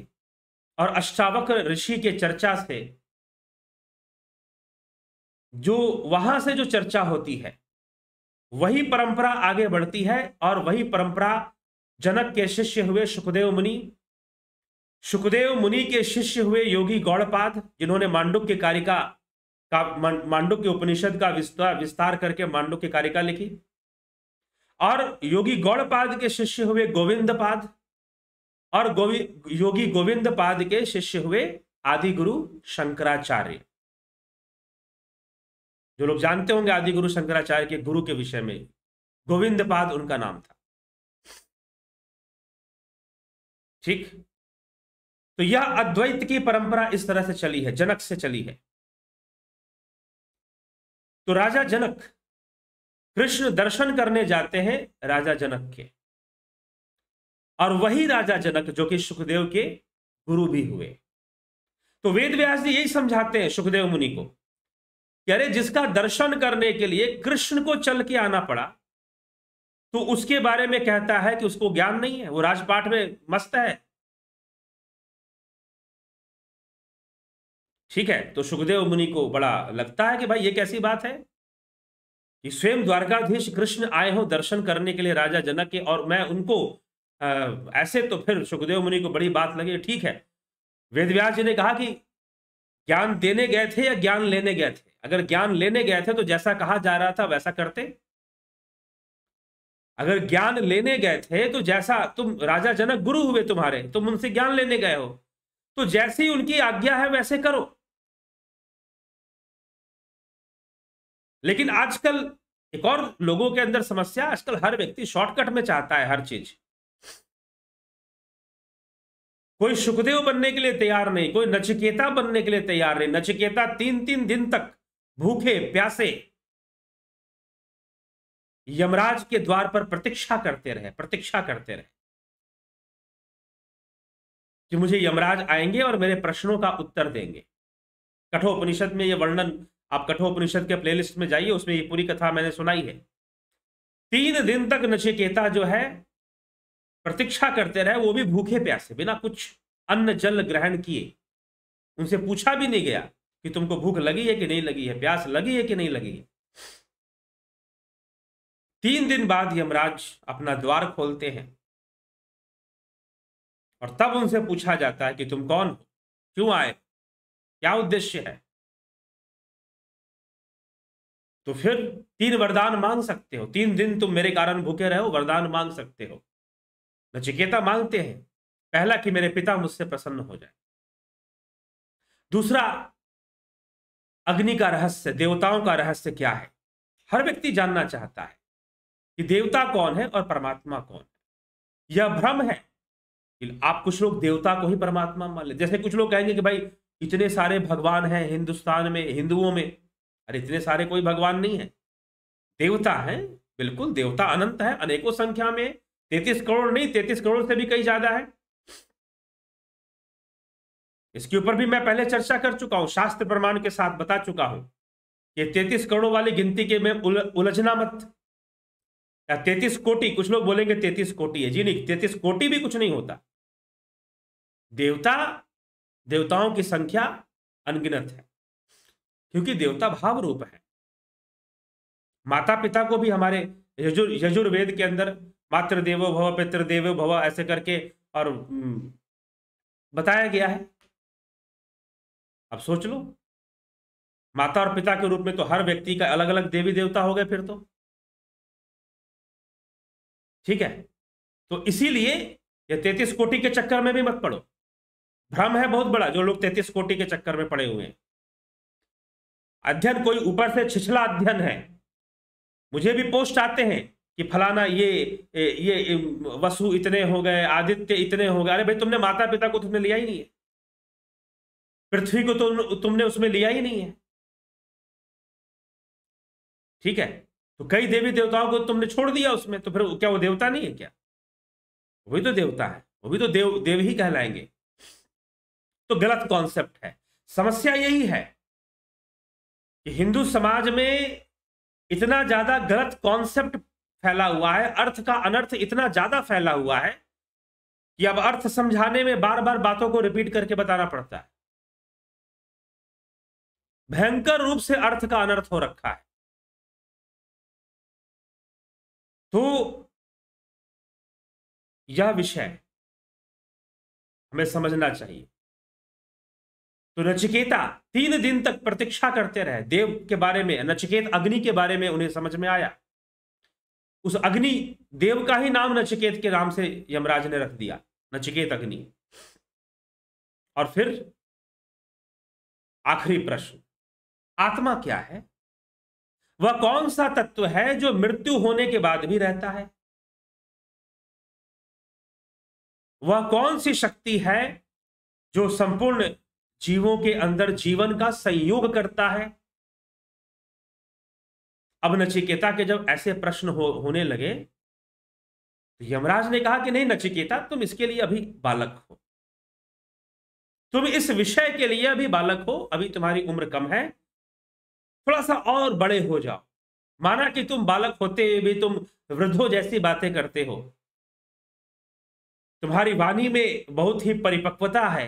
और अष्टावक ऋषि के चर्चा से जो वहां से जो चर्चा होती है वही परंपरा आगे बढ़ती है और वही परंपरा जनक के शिष्य हुए सुखदेव मुनि सुखदेव मुनि के शिष्य हुए योगी गौड़पाद जिन्होंने मांडुक के कारिका का मांडुक के उपनिषद का विस्तार विस्तार करके मांडुक की कारिका लिखी और योगी गौड़पाद के शिष्य हुए गोविंदपाद और गोवि योगी गोविंद पाद के शिष्य हुए आदि गुरु शंकराचार्य जो लोग जानते होंगे आदि गुरु शंकराचार्य के गुरु के विषय में गोविंद पाद उनका नाम था ठीक तो यह अद्वैत की परंपरा इस तरह से चली है जनक से चली है तो राजा जनक कृष्ण दर्शन करने जाते हैं राजा जनक के और वही राजा जनक जो कि सुखदेव के गुरु भी हुए तो वेद व्यास जी यही समझाते हैं सुखदेव मुनि को कि अरे जिसका दर्शन करने के लिए कृष्ण को चल के आना पड़ा तो उसके बारे में कहता है कि उसको ज्ञान नहीं है वो राजपाठ में मस्त है ठीक है तो सुखदेव मुनि को बड़ा लगता है कि भाई ये कैसी बात है कि स्वयं द्वारकाधीश कृष्ण आए हो दर्शन करने के लिए राजा जनक के और मैं उनको ऐसे तो फिर सुखदेव मुनि को बड़ी बात लगी ठीक है वेदव्यास जी ने कहा कि ज्ञान देने गए थे या ज्ञान लेने गए थे अगर ज्ञान लेने गए थे तो जैसा कहा जा रहा था वैसा करते अगर ज्ञान लेने गए थे तो जैसा तुम राजा जनक गुरु हुए तुम्हारे तुम उनसे ज्ञान लेने गए हो तो जैसे ही उनकी आज्ञा है वैसे करो लेकिन आजकल एक और लोगों के अंदर समस्या आजकल हर व्यक्ति शॉर्टकट में चाहता है हर चीज कोई सुखदेव बनने के लिए तैयार नहीं कोई नचिकेता बनने के लिए तैयार नहीं नचिकेता तीन तीन दिन तक भूखे प्यासे यमराज के द्वार पर प्रतीक्षा करते रहे प्रतीक्षा करते रहे कि मुझे यमराज आएंगे और मेरे प्रश्नों का उत्तर देंगे कठोपनिषद में यह वर्णन आप कठोपनिषद के प्लेलिस्ट में जाइए उसमें ये पूरी कथा मैंने सुनाई है तीन दिन तक नचिकेता जो है प्रतीक्षा करते रहे वो भी भूखे प्यासे बिना कुछ अन्न जल ग्रहण किए उनसे पूछा भी नहीं गया कि तुमको भूख लगी है कि नहीं लगी है प्यास लगी है कि नहीं लगी है तीन दिन बाद यमराज अपना द्वार खोलते हैं और तब उनसे पूछा जाता है कि तुम कौन हो क्यों आए क्या उद्देश्य है तो फिर तीन वरदान मांग सकते हो तीन दिन तुम मेरे कारण भूखे रहे हो वरदान मांग सकते हो नचिकेता मांगते हैं पहला कि मेरे पिता मुझसे प्रसन्न हो जाए दूसरा अग्नि का रहस्य देवताओं का रहस्य क्या है हर व्यक्ति जानना चाहता है कि देवता कौन है और परमात्मा कौन है यह भ्रम है आप कुछ लोग देवता को ही परमात्मा मान ले जैसे कुछ लोग कहेंगे कि भाई इतने सारे भगवान हैं हिंदुस्तान में हिंदुओं में अरे इतने सारे कोई भगवान नहीं है देवता है बिल्कुल देवता अनंत है अनेकों संख्या में तैतीस करोड़ नहीं तैतीस करोड़ से भी कहीं ज्यादा है इसके ऊपर भी मैं पहले चर्चा कर चुका हूं शास्त्र प्रमाण के साथ बता चुका हूं कि तैतीस करोड़ वाली गिनती के में उल, उलझना मत या तैतीस कोटि कुछ लोग बोलेंगे तैतीस कोटि है जी नहीं तैतीस कोटि भी कुछ नहीं होता देवता देवताओं की संख्या अनगिनत है क्योंकि देवता भाव रूप है माता पिता को भी हमारे यजुर्वेद के अंदर मातृदेवो भव पितृदेवो भव ऐसे करके और हम्म, बताया गया है अब सोच लो माता और पिता के रूप में तो हर व्यक्ति का अलग अलग देवी देवता हो गए फिर तो ठीक है तो इसीलिए ये तैतीस कोटि के चक्कर में भी मत पड़ो भ्रम है बहुत बड़ा जो लोग तैतीस कोटि के चक्कर में पड़े हुए हैं अध्ययन कोई ऊपर से छिछला अध्ययन है मुझे भी पोस्ट आते हैं कि फलाना ये ये वसु इतने हो गए आदित्य इतने हो गए अरे भाई तुमने माता पिता को तुमने तो लिया ही नहीं है पृथ्वी को तो तुमने उसमें लिया ही नहीं है ठीक है तो कई देवी देवताओं को तुमने छोड़ दिया उसमें तो फिर क्या वो देवता नहीं है क्या वो भी तो देवता है वो भी तो देव देव ही कहलाएंगे तो गलत कॉन्सेप्ट है समस्या यही है कि हिंदू समाज में इतना ज्यादा गलत कॉन्सेप्ट फैला हुआ है अर्थ का अनर्थ इतना ज्यादा फैला हुआ है कि अब अर्थ समझाने में बार बार बातों को रिपीट करके बताना पड़ता है भयंकर रूप से अर्थ का अनर्थ हो रखा है तो यह विषय हमें समझना चाहिए तो नचिकेता तीन दिन तक प्रतीक्षा करते रहे देव के बारे में नचिकेत अग्नि के बारे में उन्हें समझ में आया उस अग्नि देव का ही नाम नचिकेत के नाम से यमराज ने रख दिया नचिकेत अग्नि और फिर आखिरी प्रश्न आत्मा क्या है वह कौन सा तत्व है जो मृत्यु होने के बाद भी रहता है वह कौन सी शक्ति है जो संपूर्ण जीवों के अंदर जीवन का संयोग करता है अब नचिकेता के जब ऐसे प्रश्न हो, होने लगे तो यमराज ने कहा कि नहीं नचिकेता तुम इसके लिए अभी बालक हो तुम इस विषय के लिए अभी बालक हो अभी तुम्हारी उम्र कम है थोड़ा सा और बड़े हो जाओ माना कि तुम बालक होते भी तुम वृद्धों जैसी बातें करते हो तुम्हारी वाणी में बहुत ही परिपक्वता है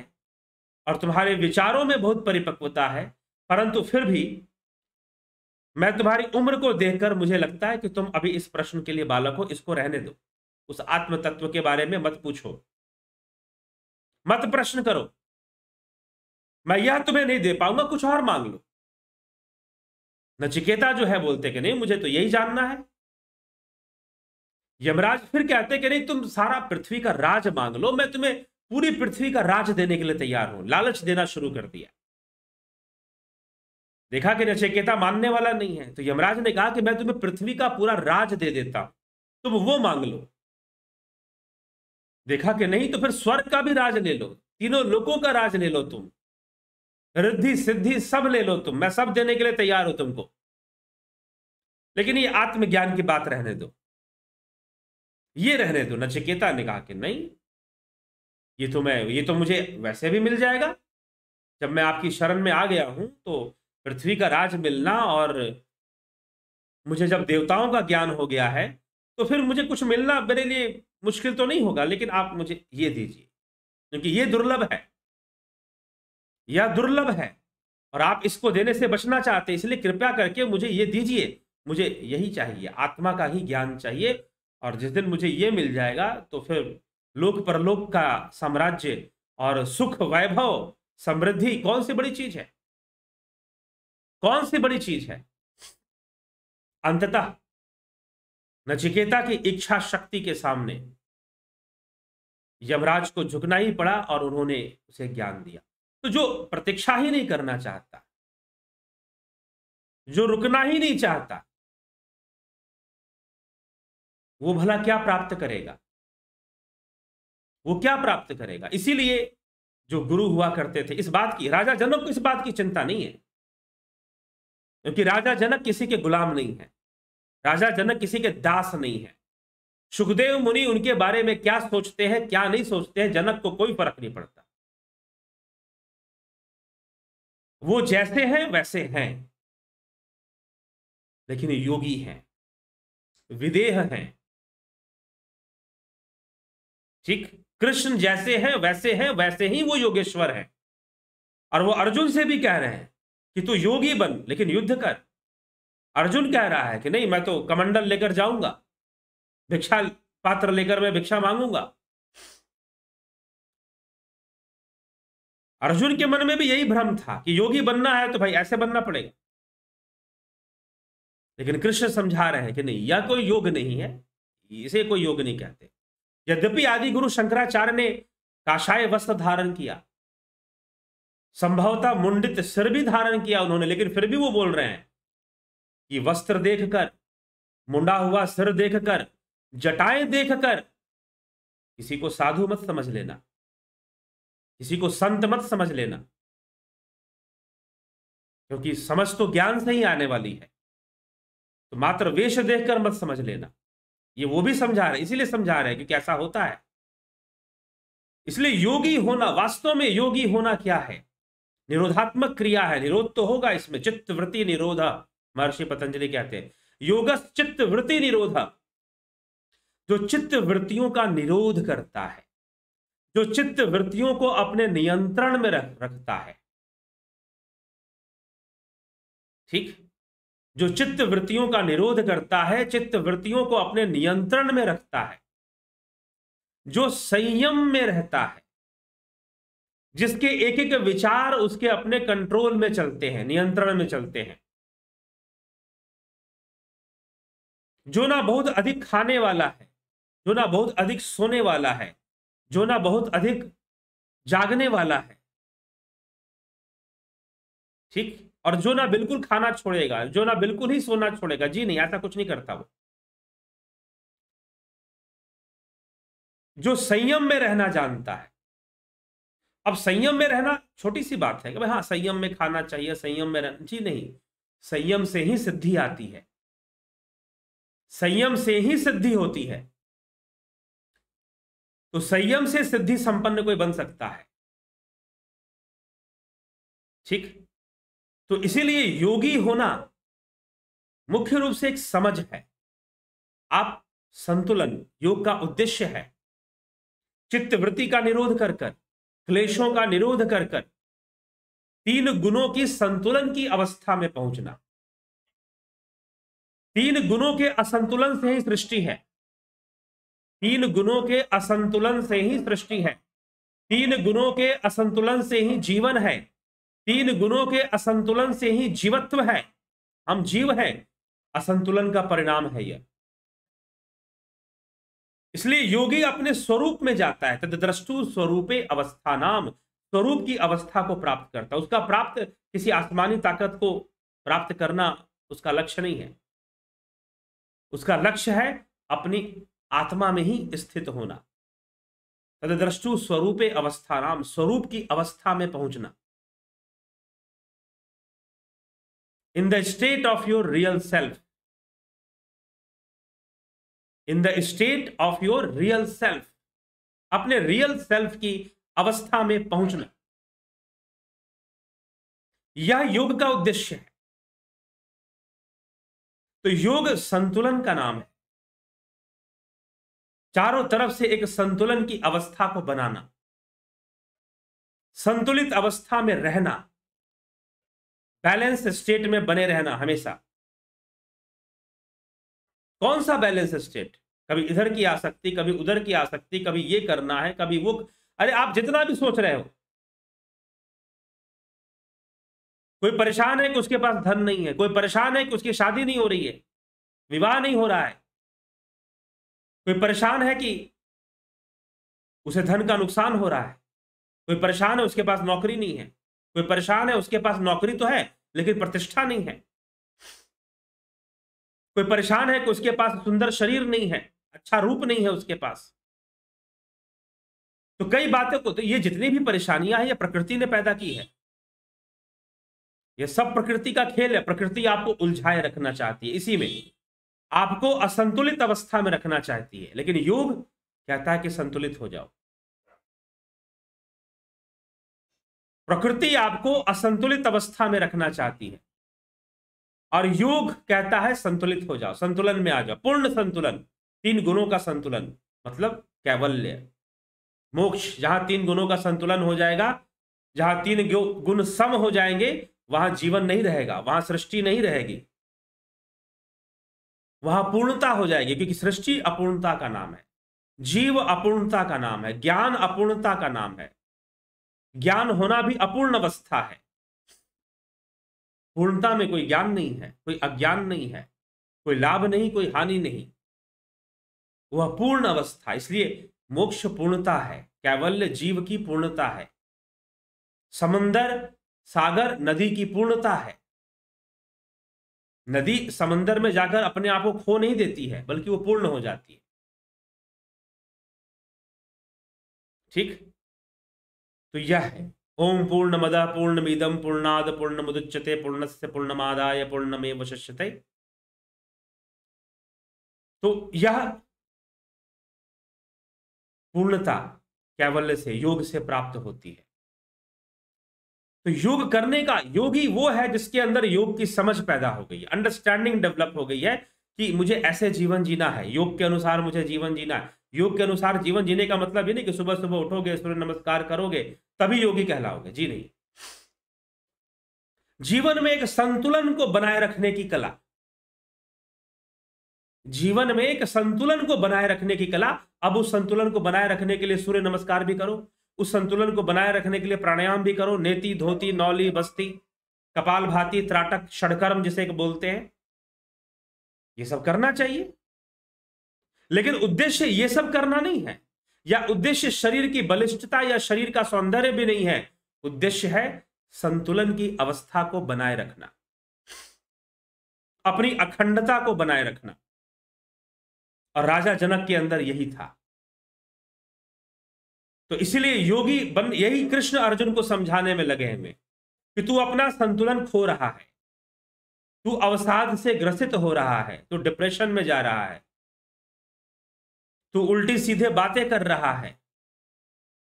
और तुम्हारे विचारों में बहुत परिपक्वता है परंतु फिर भी मैं तुम्हारी उम्र को देखकर मुझे लगता है कि तुम अभी इस प्रश्न के लिए बालक हो इसको रहने दो उस आत्म तत्व के बारे में मत पूछो मत प्रश्न करो मैं यह तुम्हें नहीं दे पाऊंगा कुछ और मांग लो नचिकेता जो है बोलते कि नहीं मुझे तो यही जानना है यमराज फिर कहते कि नहीं तुम सारा पृथ्वी का राज मांग लो मैं तुम्हें पूरी पृथ्वी का राज देने के लिए तैयार हूं लालच देना शुरू कर दिया देखा कि नचेकेता मानने वाला नहीं है तो यमराज ने कहा कि मैं तुम्हें पृथ्वी का पूरा राज दे देता तुम वो मांग लो देखा कि नहीं तो फिर स्वर्ग का भी राज ले लो तीनों लोगों का राज ले लो तुम रिद्धि सिद्धि सब ले लो तुम मैं सब देने के लिए तैयार हूं तुमको लेकिन ये आत्मज्ञान की बात रहने दो ये रहने दो नचिकेता ने कहा कि नहीं ये तो मैं ये तो मुझे वैसे भी मिल जाएगा जब मैं आपकी शरण में आ गया हूं तो पृथ्वी का राज मिलना और मुझे जब देवताओं का ज्ञान हो गया है तो फिर मुझे कुछ मिलना मेरे लिए मुश्किल तो नहीं होगा लेकिन आप मुझे ये दीजिए क्योंकि ये दुर्लभ है यह दुर्लभ है और आप इसको देने से बचना चाहते हैं इसलिए कृपया करके मुझे ये दीजिए मुझे यही चाहिए आत्मा का ही ज्ञान चाहिए और जिस दिन मुझे ये मिल जाएगा तो फिर लोक परलोक का साम्राज्य और सुख वैभव समृद्धि कौन सी बड़ी चीज है कौन सी बड़ी चीज है अंततः नचिकेता की इच्छा शक्ति के सामने यमराज को झुकना ही पड़ा और उन्होंने उसे ज्ञान दिया तो जो प्रतीक्षा ही नहीं करना चाहता जो रुकना ही नहीं चाहता वो भला क्या प्राप्त करेगा वो क्या प्राप्त करेगा इसीलिए जो गुरु हुआ करते थे इस बात की राजा जनक को इस बात की चिंता नहीं है क्योंकि राजा जनक किसी के गुलाम नहीं है राजा जनक किसी के दास नहीं है सुखदेव मुनि उनके बारे में क्या सोचते हैं क्या नहीं सोचते हैं जनक को कोई फर्क नहीं पड़ता वो जैसे हैं वैसे हैं लेकिन योगी हैं विदेह हैं ठीक कृष्ण जैसे हैं वैसे हैं वैसे ही वो योगेश्वर हैं और वो अर्जुन से भी कह रहे हैं कि तू योगी बन लेकिन युद्ध कर अर्जुन कह रहा है कि नहीं मैं तो कमंडल लेकर जाऊंगा भिक्षा पात्र लेकर मैं भिक्षा मांगूंगा अर्जुन के मन में भी यही भ्रम था कि योगी बनना है तो भाई ऐसे बनना पड़ेगा लेकिन कृष्ण समझा रहे हैं कि नहीं यह कोई योग नहीं है इसे कोई योग नहीं कहते यद्यपि आदि गुरु शंकराचार्य ने काषाय वस्त्र धारण किया संभवतः मुंडित सिर भी धारण किया उन्होंने लेकिन फिर भी वो बोल रहे हैं कि वस्त्र देखकर मुंडा हुआ सिर देखकर जटाएं देखकर किसी को साधु मत समझ लेना किसी को संत मत समझ लेना क्योंकि समझ तो ज्ञान से ही आने वाली है तो मात्र वेश देखकर मत समझ लेना ये वो भी समझा रहे इसीलिए समझा रहे हैं क्योंकि ऐसा होता है इसलिए योगी होना वास्तव में योगी होना क्या है निरोधात्मक क्रिया है निरोध तो होगा इसमें चित्त वृत्ति निरोध महर्षि पतंजलि कहते हैं योग चित्त वृत्ति निरोध जो चित्त वृत्तियों का निरोध करता है जो चित्त वृत्तियों को अपने नियंत्रण में रख, रखता है ठीक जो चित्त वृत्तियों का निरोध करता है चित्त वृत्तियों को अपने नियंत्रण में रखता है जो संयम में रहता है जिसके एक एक विचार उसके अपने कंट्रोल में चलते हैं नियंत्रण में चलते हैं जो ना बहुत अधिक खाने वाला है जो ना बहुत अधिक सोने वाला है जो ना बहुत अधिक जागने वाला है ठीक और जो ना बिल्कुल खाना छोड़ेगा जो ना बिल्कुल ही सोना छोड़ेगा जी नहीं ऐसा कुछ नहीं करता वो जो संयम में रहना जानता है अब संयम में रहना छोटी सी बात है कि भाई हाँ संयम में खाना चाहिए संयम में रहना जी नहीं संयम से ही सिद्धि आती है संयम से ही सिद्धि होती है तो संयम से सिद्धि संपन्न कोई बन सकता है ठीक तो इसीलिए योगी होना मुख्य रूप से एक समझ है आप संतुलन योग का उद्देश्य है चित्त वृत्ति का निरोध कर कर क्लेशों का निरोध कर कर तीन गुणों की संतुलन की अवस्था में पहुंचना तीन गुणों के असंतुलन से ही सृष्टि है तीन गुणों के असंतुलन से ही सृष्टि है तीन गुणों के असंतुलन से ही जीवन है तीन गुणों के असंतुलन से ही जीवत्व है हम जीव हैं असंतुलन का परिणाम है यह इसलिए योगी अपने स्वरूप में जाता है तदद्रष्टु स्वरूपे अवस्था नाम स्वरूप की अवस्था को प्राप्त करता है उसका प्राप्त किसी आसमानी ताकत को प्राप्त करना उसका लक्ष्य नहीं है उसका लक्ष्य है अपनी आत्मा में ही स्थित होना तदद्रष्टु स्वरूपे अवस्था नाम स्वरूप की अवस्था में पहुंचना in the state of your real self in the state of your real self अपने रियल सेल्फ की अवस्था में पहुंचना यह योग का उद्देश्य है तो योग संतुलन का नाम है चारों तरफ से एक संतुलन की अवस्था को बनाना संतुलित अवस्था में रहना बैलेंस स्टेट में बने रहना हमेशा कौन सा बैलेंस स्टेट कभी इधर की आ सकती कभी उधर की आ सकती कभी ये करना है कभी वो अरे आप जितना भी सोच रहे हो कोई परेशान है कि उसके पास धन नहीं है कोई परेशान है कि उसकी शादी नहीं हो रही है विवाह नहीं हो रहा है कोई परेशान है कि उसे धन का नुकसान हो रहा है कोई परेशान है उसके पास नौकरी नहीं है कोई परेशान है उसके पास नौकरी तो है लेकिन प्रतिष्ठा नहीं है कोई परेशान है कि उसके पास सुंदर शरीर नहीं है अच्छा रूप नहीं है उसके पास तो कई बातों को तो ये जितनी भी परेशानियां हैं ये प्रकृति ने पैदा की है ये सब प्रकृति का खेल है प्रकृति आपको उलझाए रखना चाहती है इसी में आपको असंतुलित अवस्था में रखना चाहती है लेकिन योग कहता है कि संतुलित हो जाओ प्रकृति आपको असंतुलित अवस्था में रखना चाहती है और योग कहता है संतुलित हो जाओ संतुलन में आ जाओ पूर्ण संतुलन तीन गुणों का संतुलन मतलब कैवल्य मोक्ष जहां तीन गुणों का संतुलन हो जाएगा जहां तीन गुण सम हो जाएंगे वहां जीवन नहीं रहेगा वहां सृष्टि नहीं रहेगी वहां पूर्णता हो जाएगी क्योंकि सृष्टि अपूर्णता का नाम है जीव अपूर्णता का नाम है ज्ञान अपूर्णता का नाम है ज्ञान होना भी अपूर्ण अवस्था है पूर्णता में कोई ज्ञान नहीं है कोई अज्ञान नहीं है कोई लाभ नहीं कोई हानि नहीं वह पूर्ण अवस्था इसलिए मोक्ष पूर्णता है कैवल्य जीव की पूर्णता है समंदर सागर नदी की पूर्णता है नदी समंदर में जाकर अपने आप को खो नहीं देती है बल्कि वो पूर्ण हो जाती है ठीक तो यह है ओम पूर्ण मिदम पूर्णाद पूर्ण पूर्णमुदच्यते पूर्णस्य पूर्णमादाय पूर्णमेव वशिष्यते तो यह पूर्णता कैवल्य से योग से प्राप्त होती है तो योग करने का योगी वो है जिसके अंदर योग की समझ पैदा हो गई अंडरस्टैंडिंग डेवलप हो गई है कि मुझे ऐसे जीवन जीना है योग के अनुसार मुझे जीवन जीना है योग के अनुसार जीवन जीने का मतलब ये नहीं कि सुबह सुबह उठोगे सूर्य नमस्कार करोगे तभी योगी कहलाओगे जी नहीं जीवन में एक संतुलन को बनाए रखने की कला जीवन में एक संतुलन को बनाए रखने की कला अब उस संतुलन को बनाए रखने के लिए सूर्य नमस्कार भी करो उस संतुलन को बनाए रखने के लिए प्राणायाम भी करो नेति धोती नौली बस्ती कपाल भाती त्राटक षडकर्म जिसे बोलते हैं ये सब करना चाहिए लेकिन उद्देश्य ये सब करना नहीं है या उद्देश्य शरीर की बलिष्ठता या शरीर का सौंदर्य भी नहीं है उद्देश्य है संतुलन की अवस्था को बनाए रखना अपनी अखंडता को बनाए रखना और राजा जनक के अंदर यही था तो इसीलिए योगी बन यही कृष्ण अर्जुन को समझाने में लगे हमें कि तू अपना संतुलन खो रहा है तू अवसाद से ग्रसित हो रहा है तू डिप्रेशन में जा रहा है तू उल्टी सीधे बातें कर रहा है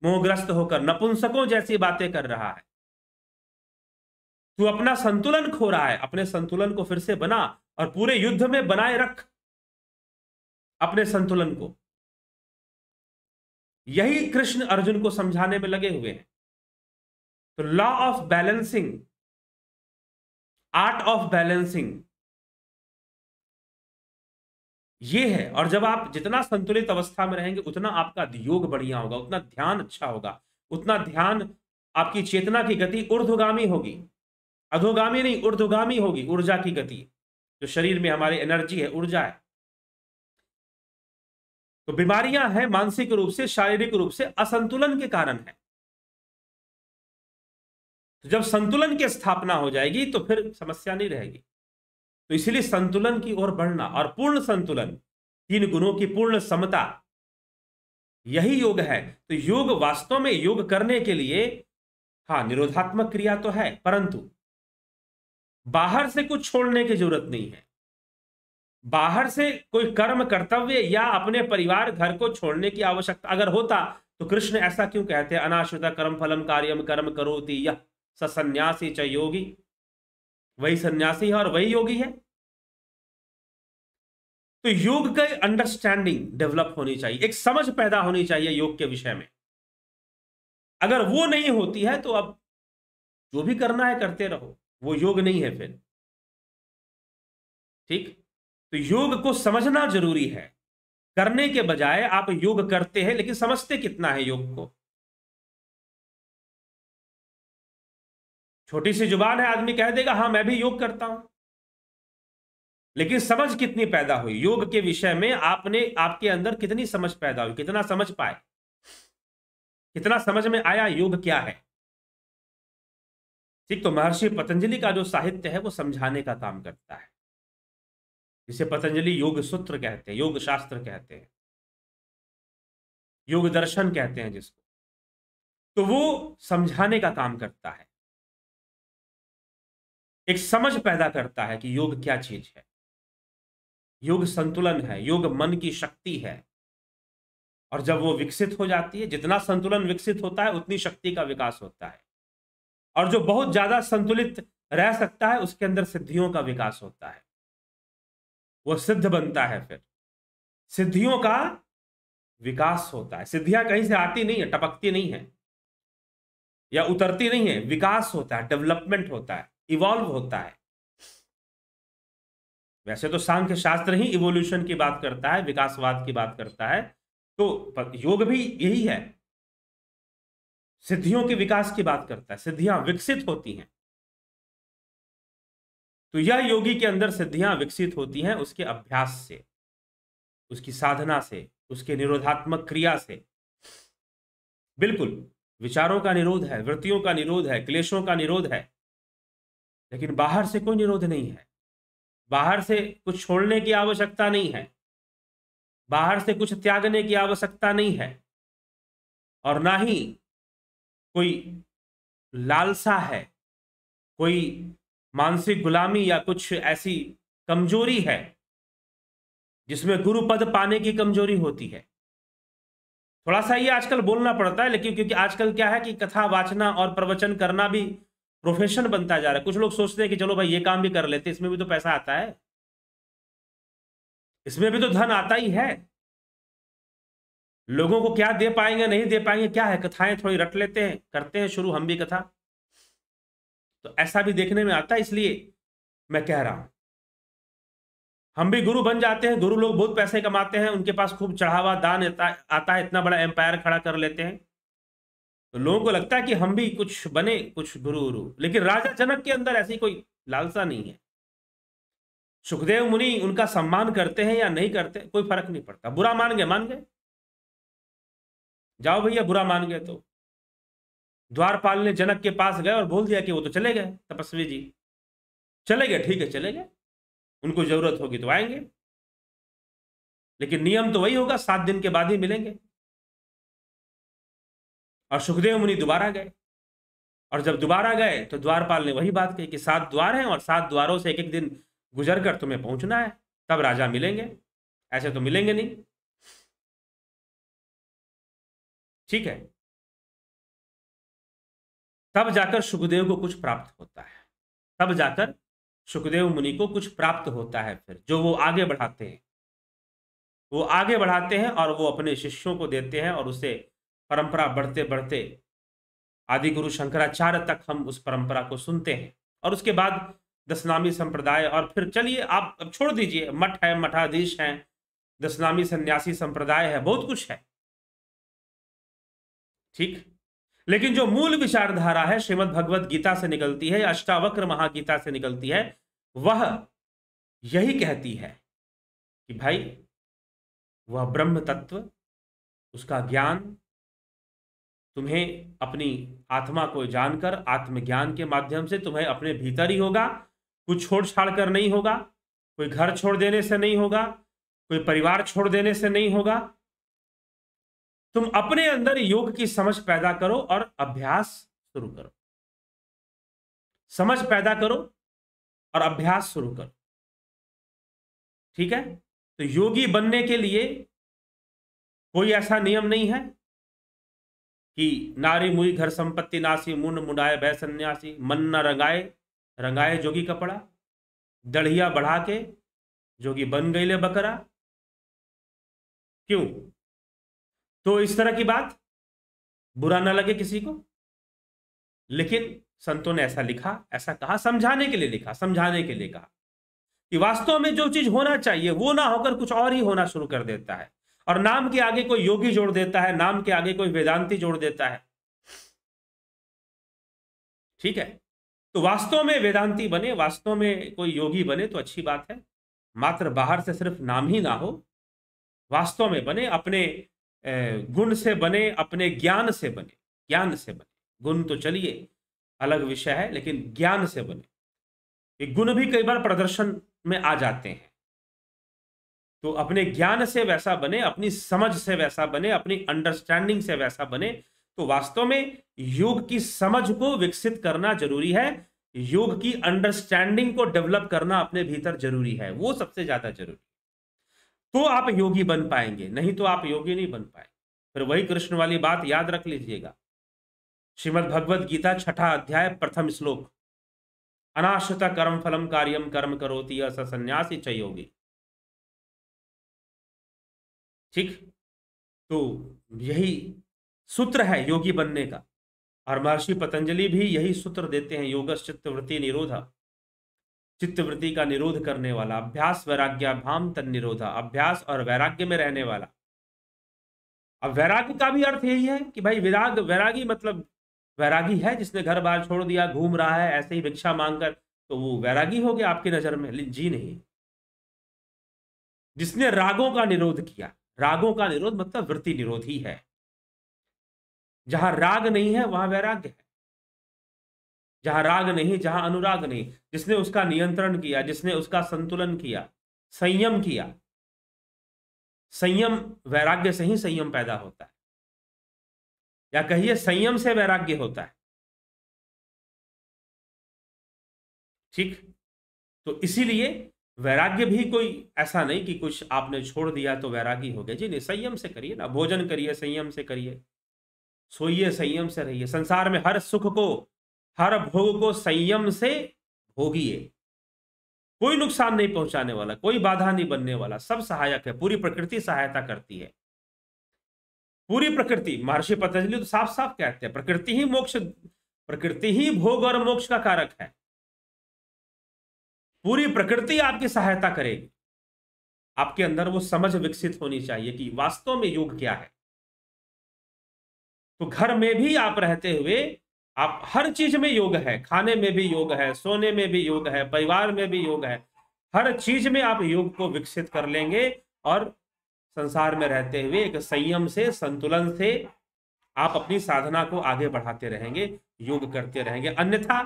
मोहग्रस्त होकर नपुंसकों जैसी बातें कर रहा है तू अपना संतुलन खो रहा है अपने संतुलन को फिर से बना और पूरे युद्ध में बनाए रख अपने संतुलन को यही कृष्ण अर्जुन को समझाने में लगे हुए हैं तो law of balancing art of balancing ये है और जब आप जितना संतुलित अवस्था में रहेंगे उतना आपका योग बढ़िया होगा उतना ध्यान अच्छा होगा उतना ध्यान आपकी चेतना की गति ऊर्ध्वगामी होगी अधोगामी नहीं ऊर्ध्वगामी होगी ऊर्जा की गति जो शरीर में हमारे एनर्जी है ऊर्जा है तो बीमारियां हैं मानसिक रूप से शारीरिक रूप से असंतुलन के कारण है तो जब संतुलन की स्थापना हो जाएगी तो फिर समस्या नहीं रहेगी तो इसलिए संतुलन की ओर बढ़ना और पूर्ण संतुलन तीन गुणों की पूर्ण समता यही योग है तो योग वास्तव में योग करने के लिए हाँ निरोधात्मक क्रिया तो है परंतु बाहर से कुछ छोड़ने की जरूरत नहीं है बाहर से कोई कर्म कर्तव्य या अपने परिवार घर को छोड़ने की आवश्यकता अगर होता तो कृष्ण ऐसा क्यों कहते हैं अनाश्रिता कर्म फलम कार्यम कर्म करोति यह ससन्यासी च योगी वही सन्यासी है और वही योगी है तो योग का अंडरस्टैंडिंग डेवलप होनी चाहिए एक समझ पैदा होनी चाहिए योग के विषय में अगर वो नहीं होती है तो अब जो भी करना है करते रहो वो योग नहीं है फिर ठीक तो योग को समझना जरूरी है करने के बजाय आप योग करते हैं लेकिन समझते कितना है योग को छोटी सी जुबान है आदमी कह देगा हाँ मैं भी योग करता हूं लेकिन समझ कितनी पैदा हुई योग के विषय में आपने आपके अंदर कितनी समझ पैदा हुई कितना समझ पाए कितना समझ में आया योग क्या है ठीक तो महर्षि पतंजलि का जो साहित्य है वो समझाने का काम करता है जिसे पतंजलि योग सूत्र कहते हैं योग शास्त्र कहते हैं योग दर्शन कहते हैं जिसको तो वो समझाने का काम करता है एक समझ पैदा करता है कि योग क्या चीज है योग संतुलन है योग मन की शक्ति है और जब वो विकसित हो जाती है जितना संतुलन विकसित होता है उतनी शक्ति का विकास होता है और जो बहुत ज्यादा संतुलित रह सकता है उसके अंदर सिद्धियों का विकास होता है वो सिद्ध बनता है फिर सिद्धियों का विकास होता है सिद्धियां कहीं से आती नहीं है टपकती नहीं है या उतरती नहीं है विकास होता है डेवलपमेंट होता है इवॉल्व होता है वैसे तो सांख्य शास्त्र ही इवोल्यूशन की बात करता है विकासवाद की बात करता है तो योग भी यही है सिद्धियों के विकास की बात करता है सिद्धियां विकसित होती हैं तो यह योगी के अंदर सिद्धियां विकसित होती हैं उसके अभ्यास से उसकी साधना से उसके निरोधात्मक क्रिया से बिल्कुल विचारों का निरोध है वृत्तियों का निरोध है क्लेशों का निरोध है लेकिन बाहर से कोई निरोध नहीं है बाहर से कुछ छोड़ने की आवश्यकता नहीं है बाहर से कुछ त्यागने की आवश्यकता नहीं है और ना ही कोई लालसा है कोई मानसिक गुलामी या कुछ ऐसी कमजोरी है जिसमें गुरु पद पाने की कमजोरी होती है थोड़ा सा ये आजकल बोलना पड़ता है लेकिन क्योंकि आजकल क्या है कि कथा वाचना और प्रवचन करना भी प्रोफेशन बनता जा रहा है कुछ लोग सोचते हैं कि चलो भाई ये काम भी कर लेते इसमें भी तो पैसा आता है इसमें भी तो धन आता ही है लोगों को क्या दे पाएंगे नहीं दे पाएंगे क्या है कथाएं थोड़ी रट लेते हैं करते हैं शुरू हम भी कथा तो ऐसा भी देखने में आता है इसलिए मैं कह रहा हूं हम भी गुरु बन जाते हैं गुरु लोग बहुत पैसे कमाते हैं उनके पास खूब चढ़ावा दान आता है इतना बड़ा एम्पायर खड़ा कर लेते हैं तो लोगों को लगता है कि हम भी कुछ बने कुछ गुरु गुरु लेकिन राजा जनक के अंदर ऐसी कोई लालसा नहीं है सुखदेव मुनि उनका सम्मान करते हैं या नहीं करते कोई फर्क नहीं पड़ता बुरा मान गए मान गए जाओ भैया बुरा मान गए तो द्वारपाल ने जनक के पास गए और बोल दिया कि वो तो चले गए तपस्वी जी चले गए ठीक है चले गए उनको जरूरत होगी तो आएंगे लेकिन नियम तो वही होगा सात दिन के बाद ही मिलेंगे और सुखदेव मुनि दोबारा गए और जब दोबारा गए तो द्वारपाल ने वही बात कही कि सात द्वार हैं और सात द्वारों से एक एक दिन गुजर कर तुम्हें पहुंचना है तब राजा मिलेंगे ऐसे तो मिलेंगे नहीं ठीक है तब जाकर सुखदेव को कुछ प्राप्त होता है तब जाकर सुखदेव मुनि को कुछ प्राप्त होता है फिर जो वो आगे बढ़ाते हैं वो आगे बढ़ाते हैं और वो अपने शिष्यों को देते हैं और उसे परंपरा बढ़ते बढ़ते आदि गुरु शंकराचार्य तक हम उस परंपरा को सुनते हैं और उसके बाद दसनामी संप्रदाय और फिर चलिए आप अब छोड़ दीजिए मठ है मठाधीश हैं दसनामी सन्यासी संप्रदाय है बहुत कुछ है ठीक लेकिन जो मूल विचारधारा है श्रीमद भगवत गीता से निकलती है अष्टावक्र महागीता से निकलती है वह यही कहती है कि भाई वह ब्रह्म तत्व उसका ज्ञान तुम्हें अपनी आत्मा को जानकर आत्मज्ञान के माध्यम से तुम्हें अपने भीतर ही होगा कुछ छोड़ छाड़ कर नहीं होगा कोई घर छोड़ देने से नहीं होगा कोई परिवार छोड़ देने से नहीं होगा तुम अपने अंदर योग की समझ पैदा करो और अभ्यास शुरू करो समझ पैदा करो और अभ्यास शुरू करो ठीक है तो योगी बनने के लिए कोई ऐसा नियम नहीं है कि नारी मुई घर संपत्ति नासी मुन मुडाए भय सन्यासी मन न रंगाए रंगाए जोगी कपड़ा दढ़िया बढ़ा के जोगी बन गई ले बकरा क्यों तो इस तरह की बात बुरा ना लगे किसी को लेकिन संतों ने ऐसा लिखा ऐसा कहा समझाने के लिए लिखा समझाने के लिए कहा कि वास्तव में जो चीज होना चाहिए वो ना होकर कुछ और ही होना शुरू कर देता है और नाम के आगे कोई योगी जोड़ देता है नाम के आगे कोई वेदांती जोड़ देता है ठीक है तो वास्तव में वेदांती बने वास्तव में कोई योगी बने तो अच्छी बात है मात्र बाहर से सिर्फ नाम ही ना हो वास्तव में बने अपने गुण से बने अपने ज्ञान से बने ज्ञान से बने गुण तो चलिए अलग विषय है लेकिन ज्ञान से बने ये गुण भी कई बार प्रदर्शन में आ जाते हैं तो अपने ज्ञान से वैसा बने अपनी समझ से वैसा बने अपनी अंडरस्टैंडिंग से वैसा बने तो वास्तव में योग की समझ को विकसित करना जरूरी है योग की अंडरस्टैंडिंग को डेवलप करना अपने भीतर जरूरी है वो सबसे ज्यादा जरूरी तो आप योगी बन पाएंगे नहीं तो आप योगी नहीं बन पाएंगे फिर वही कृष्ण वाली बात याद रख लीजिएगा श्रीमद भगवद गीता छठा अध्याय प्रथम श्लोक अनाश्रता कर्म फलम कार्यम कर्म करोती असन्यासी चयोगी ठीक तो यही सूत्र है योगी बनने का और महर्षि पतंजलि भी यही सूत्र देते हैं योग चित्तवृत्ति निरोधा चित्तवृत्ति का निरोध करने वाला अभ्यास वैराग्याभाम तन निरोधा अभ्यास और वैराग्य में रहने वाला अब वैराग्य का भी अर्थ यही है कि भाई विराग वैरागी मतलब वैरागी है जिसने घर बार छोड़ दिया घूम रहा है ऐसे ही भिक्षा मांगकर तो वो वैरागी हो गया आपकी नजर में जी नहीं जिसने रागों का निरोध किया रागों का निरोध मतलब वृत्ति निरोध ही है जहां राग नहीं है वहां वैराग्य है जहां राग नहीं जहां अनुराग नहीं जिसने उसका नियंत्रण किया जिसने उसका संतुलन किया संयम किया संयम वैराग्य से ही संयम पैदा होता है या कहिए संयम से वैराग्य होता है ठीक तो इसीलिए वैराग्य भी कोई ऐसा नहीं कि कुछ आपने छोड़ दिया तो वैरागी हो गया जी नहीं संयम से करिए ना भोजन करिए संयम से करिए सोइए संयम से रहिए संसार में हर सुख को हर भोग को संयम से भोगिए कोई नुकसान नहीं पहुंचाने वाला कोई बाधा नहीं बनने वाला सब सहायक है पूरी प्रकृति सहायता करती है पूरी प्रकृति महर्षि पतंजलि तो साफ साफ कहते हैं प्रकृति ही मोक्ष प्रकृति ही भोग और मोक्ष का कारक है पूरी प्रकृति आपकी सहायता करेगी आपके अंदर वो समझ विकसित होनी चाहिए कि वास्तव में योग क्या है तो घर में भी आप रहते हुए आप हर चीज में योग है खाने में भी योग है सोने में भी योग है परिवार में भी योग है हर चीज में आप योग को विकसित कर लेंगे और संसार में रहते हुए एक संयम से संतुलन से आप अपनी साधना को आगे बढ़ाते रहेंगे योग करते रहेंगे अन्यथा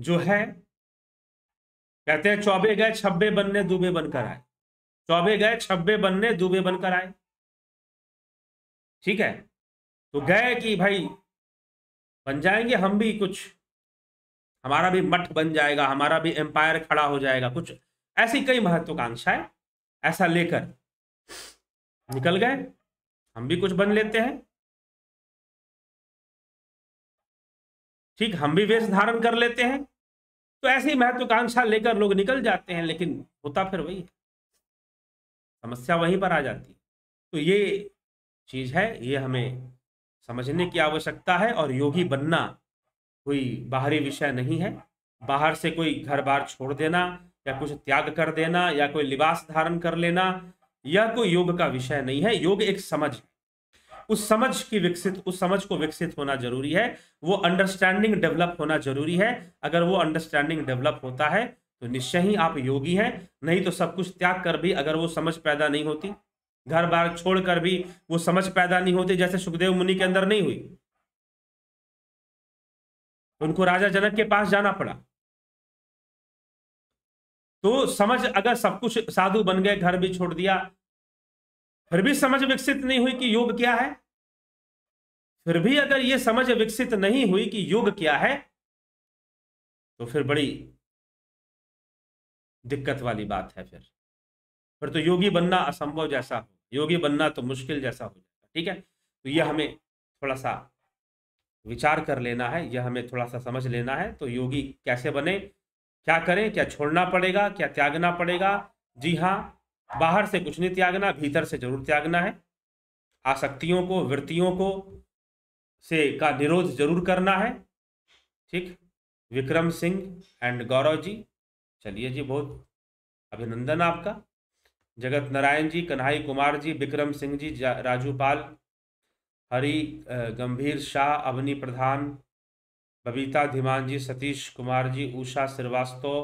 जो है कहते हैं चौबे गए छब्बे बनने दुबे बनकर आए चौबे गए छब्बे बनने दुबे बनकर आए ठीक है तो हाँ। गए कि भाई बन जाएंगे हम भी कुछ हमारा भी मठ बन जाएगा हमारा भी एम्पायर खड़ा हो जाएगा कुछ ऐसी कई महत्वाकांक्षाएं ऐसा लेकर निकल गए हम भी कुछ बन लेते हैं ठीक हम भी वेश धारण कर लेते हैं तो ऐसी महत्वाकांक्षा लेकर लोग निकल जाते हैं लेकिन होता फिर वही है समस्या वहीं पर आ जाती है तो ये चीज है ये हमें समझने की आवश्यकता है और योगी बनना कोई बाहरी विषय नहीं है बाहर से कोई घर बार छोड़ देना या कुछ त्याग कर देना या कोई लिबास धारण कर लेना यह कोई योग का विषय नहीं है योग एक समझ है उस समझ की विकसित उस समझ को विकसित होना जरूरी है वो अंडरस्टैंडिंग डेवलप होना जरूरी है अगर वो अंडरस्टैंडिंग डेवलप होता है तो निश्चय ही आप योगी हैं नहीं तो सब कुछ त्याग कर भी अगर वो समझ पैदा नहीं होती घर बार छोड़ कर भी वो समझ पैदा नहीं होती जैसे सुखदेव मुनि के अंदर नहीं हुई उनको राजा जनक के पास जाना पड़ा तो समझ अगर सब कुछ साधु बन गए घर भी छोड़ दिया फिर भी समझ विकसित नहीं हुई कि योग क्या है फिर भी अगर ये समझ विकसित नहीं हुई कि योग क्या है तो फिर बड़ी दिक्कत वाली बात है फिर फिर तो योगी बनना असंभव जैसा हो योगी बनना तो मुश्किल जैसा हो जाता ठीक है तो यह हमें थोड़ा सा विचार कर लेना है यह हमें थोड़ा सा समझ लेना है तो योगी कैसे बने क्या करें क्या छोड़ना पड़ेगा क्या त्यागना पड़ेगा जी हाँ बाहर से कुछ नहीं त्यागना भीतर से जरूर त्यागना है आसक्तियों को वृत्तियों को से का निरोध जरूर करना है ठीक विक्रम सिंह एंड गौरव जी चलिए जी बहुत अभिनंदन आपका जगत नारायण जी कन्हई कुमार जी विक्रम सिंह जी राजू पाल हरी गंभीर शाह अवनी प्रधान बबीता धीमान जी सतीश कुमार जी उषा श्रीवास्तव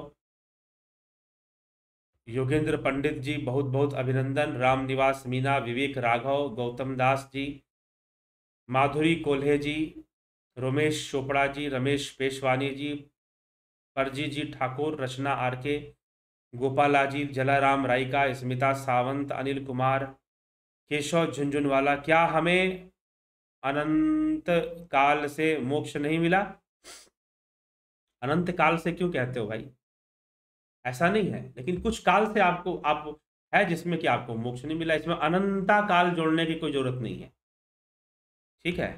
योगेंद्र पंडित जी बहुत बहुत अभिनंदन राम निवास मीना विवेक राघव गौतम दास जी माधुरी कोल्हे जी रोमेश चोपड़ा जी रमेश पेशवानी जी परजी जी ठाकुर रचना आर के गोपालाजी जलाराम रायका स्मिता सावंत अनिल कुमार केशव झुंझुनवाला क्या हमें अनंत काल से मोक्ष नहीं मिला अनंत काल से क्यों कहते हो भाई ऐसा नहीं है लेकिन कुछ काल से आपको आप है जिसमें कि आपको मोक्ष नहीं मिला इसमें अनंता काल जोड़ने की कोई जरूरत नहीं है ठीक है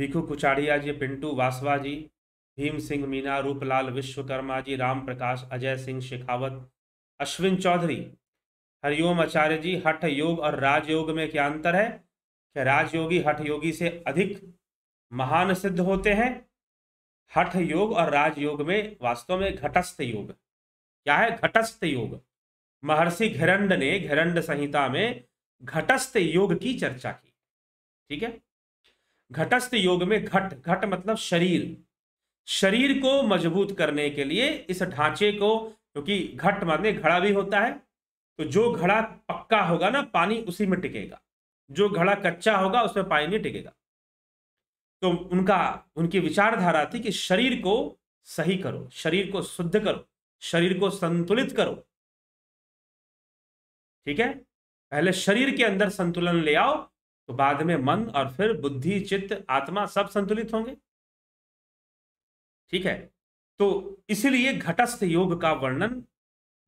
भिखू कुचाड़िया जी पिंटू वासवा जी भीम सिंह मीना रूपलाल विश्वकर्मा जी राम प्रकाश अजय सिंह शेखावत अश्विन चौधरी हरिओम आचार्य जी हठ योग और राजयोग में क्या अंतर है राजयोगी हठ योगी से अधिक महान सिद्ध होते हैं हठ योग और राजयोग में वास्तव में घटस्थ योग क्या है घटस्थ योग महर्षि घरंड ने घरंड संहिता में घटस्थ योग की चर्चा की ठीक है घटस्थ योग में घट घट मतलब शरीर शरीर को मजबूत करने के लिए इस ढांचे को क्योंकि तो घट माने घड़ा भी होता है तो जो घड़ा पक्का होगा ना पानी उसी में टिकेगा जो घड़ा कच्चा होगा उसमें पानी नहीं टिकेगा तो उनका उनकी विचारधारा थी कि शरीर को सही करो शरीर को शुद्ध करो शरीर को संतुलित करो ठीक है पहले शरीर के अंदर संतुलन ले आओ तो बाद में मन और फिर बुद्धि चित्त आत्मा सब संतुलित होंगे ठीक है तो इसलिए घटस्थ योग का वर्णन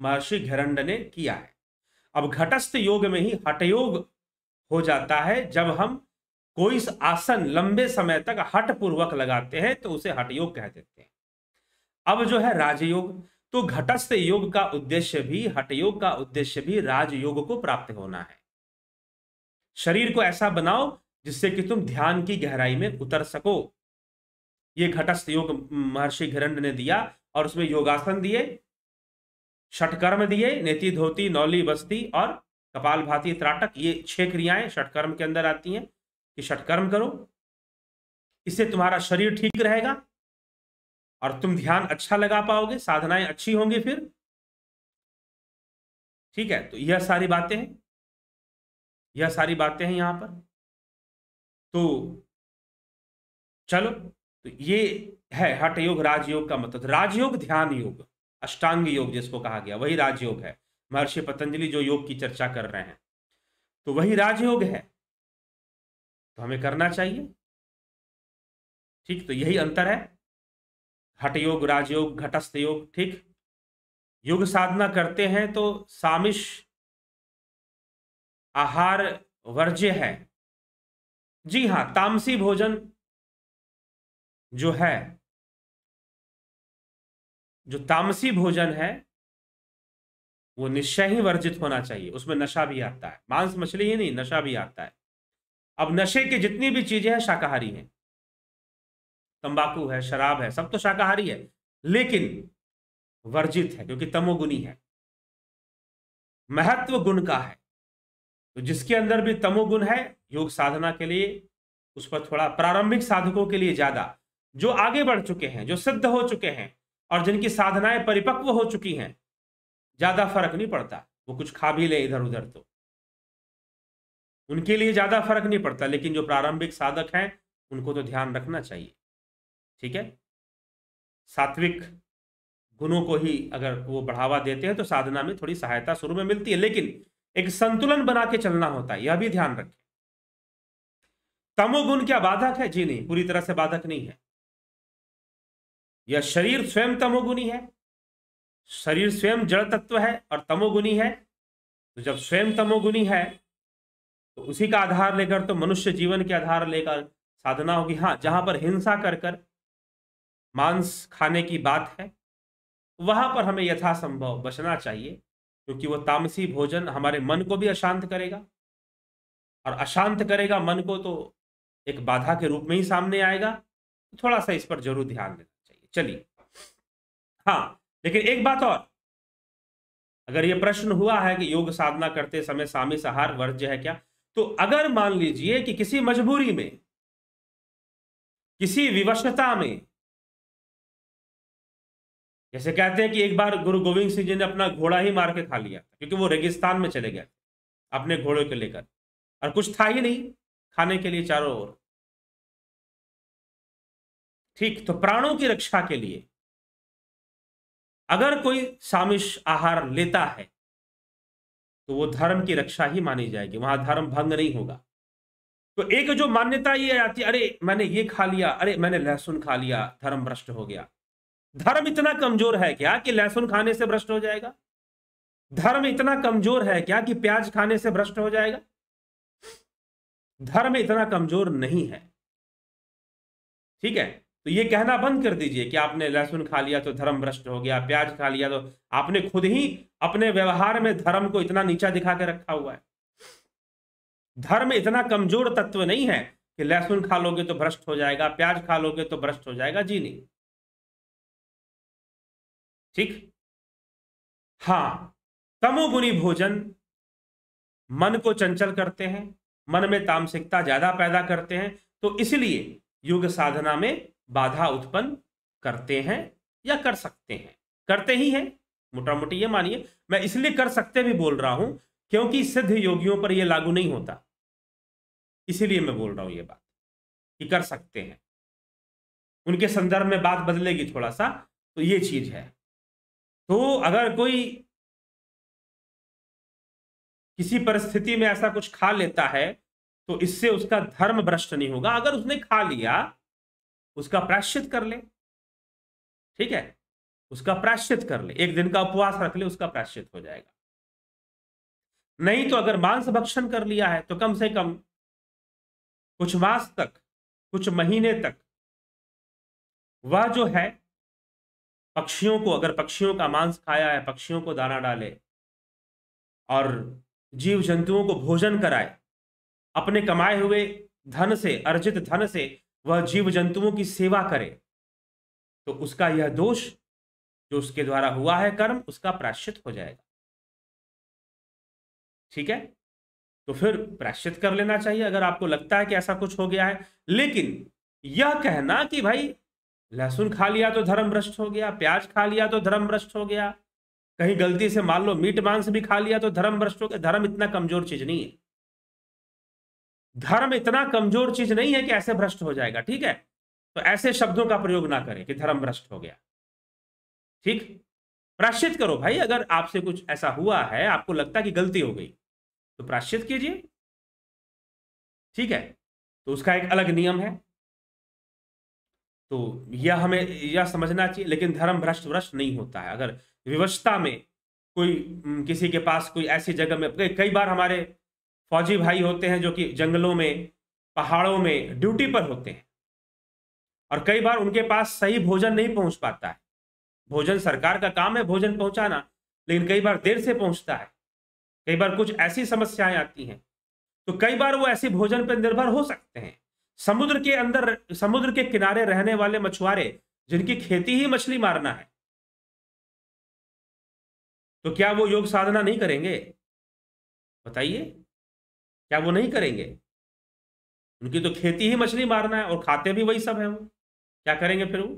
महर्षि घेरंड ने किया है अब घटस्थ योग में ही हटयोग हो जाता है जब हम कोई आसन लंबे समय तक हट पूर्वक लगाते हैं तो उसे हट योग कह देते हैं अब जो है राजयोग तो घटस्थ योग का उद्देश्य भी हट योग का उद्देश्य भी राजयोग को प्राप्त होना है शरीर को ऐसा बनाओ जिससे कि तुम ध्यान की गहराई में उतर सको ये घटस्थ योग महर्षि घिरण ने दिया और उसमें योगासन दिए षटकर्म दिए नेति धोती नौली बस्ती और कपाल भाती त्राटक ये छह क्रियाएं षटकर्म के अंदर आती हैं कि षटकर्म करो इससे तुम्हारा शरीर ठीक रहेगा और तुम ध्यान अच्छा लगा पाओगे साधनाएं अच्छी होंगी फिर ठीक है तो यह सारी बातें हैं यह सारी बातें हैं यहां पर तो चलो तो ये है हट योग राजयोग का मतलब राजयोग ध्यान योग अष्टांग योग जिसको कहा गया वही राजयोग है महर्षि पतंजलि जो योग की चर्चा कर रहे हैं तो वही राजयोग है तो हमें करना चाहिए ठीक तो यही अंतर है हट योग राजयोग घटस्थ योग ठीक योग साधना करते हैं तो सामिश आहार वर्ज्य है जी हाँ तामसी भोजन जो है जो तामसी भोजन है वो निश्चय ही वर्जित होना चाहिए उसमें नशा भी आता है मांस मछली ही नहीं नशा भी आता है अब नशे की जितनी भी चीजें हैं शाकाहारी हैं तंबाकू है शराब है सब तो शाकाहारी है लेकिन वर्जित है क्योंकि तमोगुनी है महत्व गुण का है तो जिसके अंदर भी तमोगुण है योग साधना के लिए उस पर थोड़ा प्रारंभिक साधकों के लिए ज्यादा जो आगे बढ़ चुके हैं जो सिद्ध हो चुके हैं और जिनकी साधनाएं परिपक्व हो चुकी हैं ज्यादा फर्क नहीं पड़ता वो कुछ खा भी ले इधर उधर तो उनके लिए ज़्यादा फर्क नहीं पड़ता लेकिन जो प्रारंभिक साधक हैं उनको तो ध्यान रखना चाहिए ठीक है सात्विक गुणों को ही अगर वो बढ़ावा देते हैं तो साधना में थोड़ी सहायता शुरू में मिलती है लेकिन एक संतुलन बना के चलना होता है यह भी ध्यान रखें तमोगुण क्या बाधक है जी नहीं पूरी तरह से बाधक नहीं है यह शरीर स्वयं तमोगुणी है शरीर स्वयं जड़ तत्व है और तमोगुणी है तो जब स्वयं तमोगुणी है तो उसी का आधार लेकर तो मनुष्य जीवन के आधार लेकर साधना होगी हाँ जहां पर हिंसा कर कर मांस खाने की बात है वहां पर हमें यथासंभव बचना चाहिए क्योंकि वो तामसी भोजन हमारे मन को भी अशांत करेगा और अशांत करेगा मन को तो एक बाधा के रूप में ही सामने आएगा तो थोड़ा सा इस पर जरूर ध्यान देना चाहिए चलिए हाँ लेकिन एक बात और अगर ये प्रश्न हुआ है कि योग साधना करते समय सामी सहार वर्ज्य है क्या तो अगर मान लीजिए कि किसी मजबूरी में किसी विवशता में जैसे कहते हैं कि एक बार गुरु गोविंद सिंह जी ने अपना घोड़ा ही मार के खा लिया क्योंकि वो रेगिस्तान में चले गए अपने घोड़े को लेकर और कुछ था ही नहीं खाने के लिए चारों ओर ठीक तो प्राणों की रक्षा के लिए अगर कोई सामिश आहार लेता है तो वो धर्म की रक्षा ही मानी जाएगी वहां धर्म भंग नहीं होगा तो एक जो मान्यता ये आती अरे मैंने ये खा लिया अरे मैंने लहसुन खा लिया धर्म भ्रष्ट हो गया धर्म इतना कमजोर है क्या कि लहसुन खाने से भ्रष्ट हो जाएगा धर्म इतना कमजोर है क्या कि प्याज खाने से भ्रष्ट हो जाएगा धर्म इतना कमजोर नहीं है ठीक है तो ये कहना बंद कर दीजिए कि आपने लहसुन खा लिया तो धर्म भ्रष्ट हो गया प्याज खा लिया तो आपने खुद ही अपने व्यवहार में धर्म को इतना नीचा दिखा के रखा हुआ है धर्म इतना कमजोर तत्व नहीं है कि लहसुन खा लोगे तो भ्रष्ट हो जाएगा प्याज खा लोगे तो भ्रष्ट हो जाएगा जी नहीं ठीक हाँ तमोगुणी भोजन मन को चंचल करते हैं मन में तामसिकता ज्यादा पैदा करते हैं तो इसलिए योग साधना में बाधा उत्पन्न करते हैं या कर सकते हैं करते ही हैं मोटा मोटी ये मानिए मैं इसलिए कर सकते भी बोल रहा हूं क्योंकि सिद्ध योगियों पर यह लागू नहीं होता इसीलिए मैं बोल रहा हूं ये बात कि कर सकते हैं उनके संदर्भ में बात बदलेगी थोड़ा सा तो ये चीज है तो अगर कोई किसी परिस्थिति में ऐसा कुछ खा लेता है तो इससे उसका धर्म भ्रष्ट नहीं होगा अगर उसने खा लिया उसका प्राश्चित कर ले ठीक है उसका प्राश्चित कर ले एक दिन का उपवास रख ले उसका प्राश्चित हो जाएगा नहीं तो अगर मांस भक्षण कर लिया है तो कम से कम कुछ मास तक कुछ महीने तक वह जो है पक्षियों को अगर पक्षियों का मांस खाया है पक्षियों को दाना डाले और जीव जंतुओं को भोजन कराए अपने कमाए हुए धन से अर्जित धन से वह जीव जंतुओं की सेवा करे तो उसका यह दोष जो उसके द्वारा हुआ है कर्म उसका प्राश्चित हो जाएगा ठीक है तो फिर प्राश्चित कर लेना चाहिए अगर आपको लगता है कि ऐसा कुछ हो गया है लेकिन यह कहना कि भाई लहसुन खा लिया तो धर्म भ्रष्ट हो गया प्याज खा लिया तो धर्म भ्रष्ट हो गया कहीं गलती से मान लो मीट मांस भी खा लिया तो धर्म भ्रष्ट हो गया धर्म इतना कमजोर चीज नहीं है धर्म इतना कमजोर चीज नहीं है कि ऐसे भ्रष्ट हो जाएगा ठीक है तो ऐसे शब्दों का प्रयोग ना करें कि धर्म भ्रष्ट हो गया ठीक प्राश्चित करो भाई अगर आपसे कुछ ऐसा हुआ है आपको लगता है कि गलती हो गई तो प्राश्चित कीजिए ठीक है तो उसका एक अलग नियम है तो यह हमें यह समझना चाहिए लेकिन धर्म भ्रष्ट भ्रष्ट नहीं होता है अगर विवशता में कोई किसी के पास कोई ऐसी जगह में कई बार हमारे फौजी भाई होते हैं जो कि जंगलों में पहाड़ों में ड्यूटी पर होते हैं और कई बार उनके पास सही भोजन नहीं पहुंच पाता है भोजन सरकार का काम है भोजन पहुंचाना लेकिन कई बार देर से पहुंचता है कई बार कुछ ऐसी समस्याएं आती हैं तो कई बार वो ऐसे भोजन पर निर्भर हो सकते हैं समुद्र के अंदर समुद्र के किनारे रहने वाले मछुआरे जिनकी खेती ही मछली मारना है तो क्या वो योग साधना नहीं करेंगे बताइए क्या वो नहीं करेंगे उनकी तो खेती ही मछली मारना है और खाते भी वही सब है वो क्या करेंगे फिर वो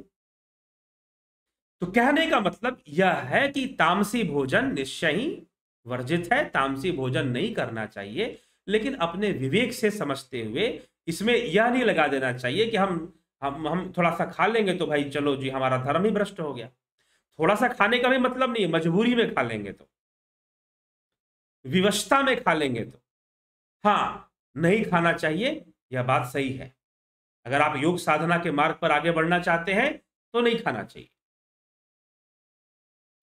तो कहने का मतलब यह है कि तामसी भोजन निश्चय ही वर्जित है तामसी भोजन नहीं करना चाहिए लेकिन अपने विवेक से समझते हुए इसमें यह नहीं लगा देना चाहिए कि हम हम हम थोड़ा सा खा लेंगे तो भाई चलो जी हमारा धर्म ही भ्रष्ट हो गया थोड़ा सा खाने का भी मतलब नहीं है मजबूरी में खा लेंगे तो विवशता में खा लेंगे तो हाँ नहीं खाना चाहिए यह बात सही है अगर आप योग साधना के मार्ग पर आगे बढ़ना चाहते हैं तो नहीं खाना चाहिए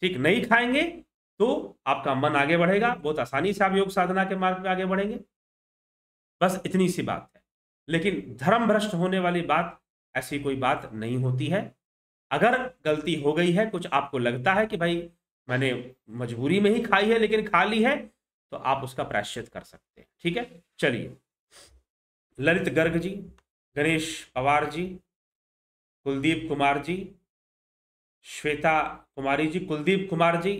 ठीक नहीं खाएंगे तो आपका मन आगे बढ़ेगा बहुत आसानी से आप योग साधना के मार्ग पर आगे बढ़ेंगे बस इतनी सी बात है लेकिन धर्म भ्रष्ट होने वाली बात ऐसी कोई बात नहीं होती है अगर गलती हो गई है कुछ आपको लगता है कि भाई मैंने मजबूरी में ही खाई है लेकिन खा ली है तो आप उसका प्रायश्चित कर सकते हैं ठीक है चलिए ललित गर्ग जी गणेश पवार जी कुलदीप कुमार जी श्वेता कुमारी जी कुलदीप कुमार जी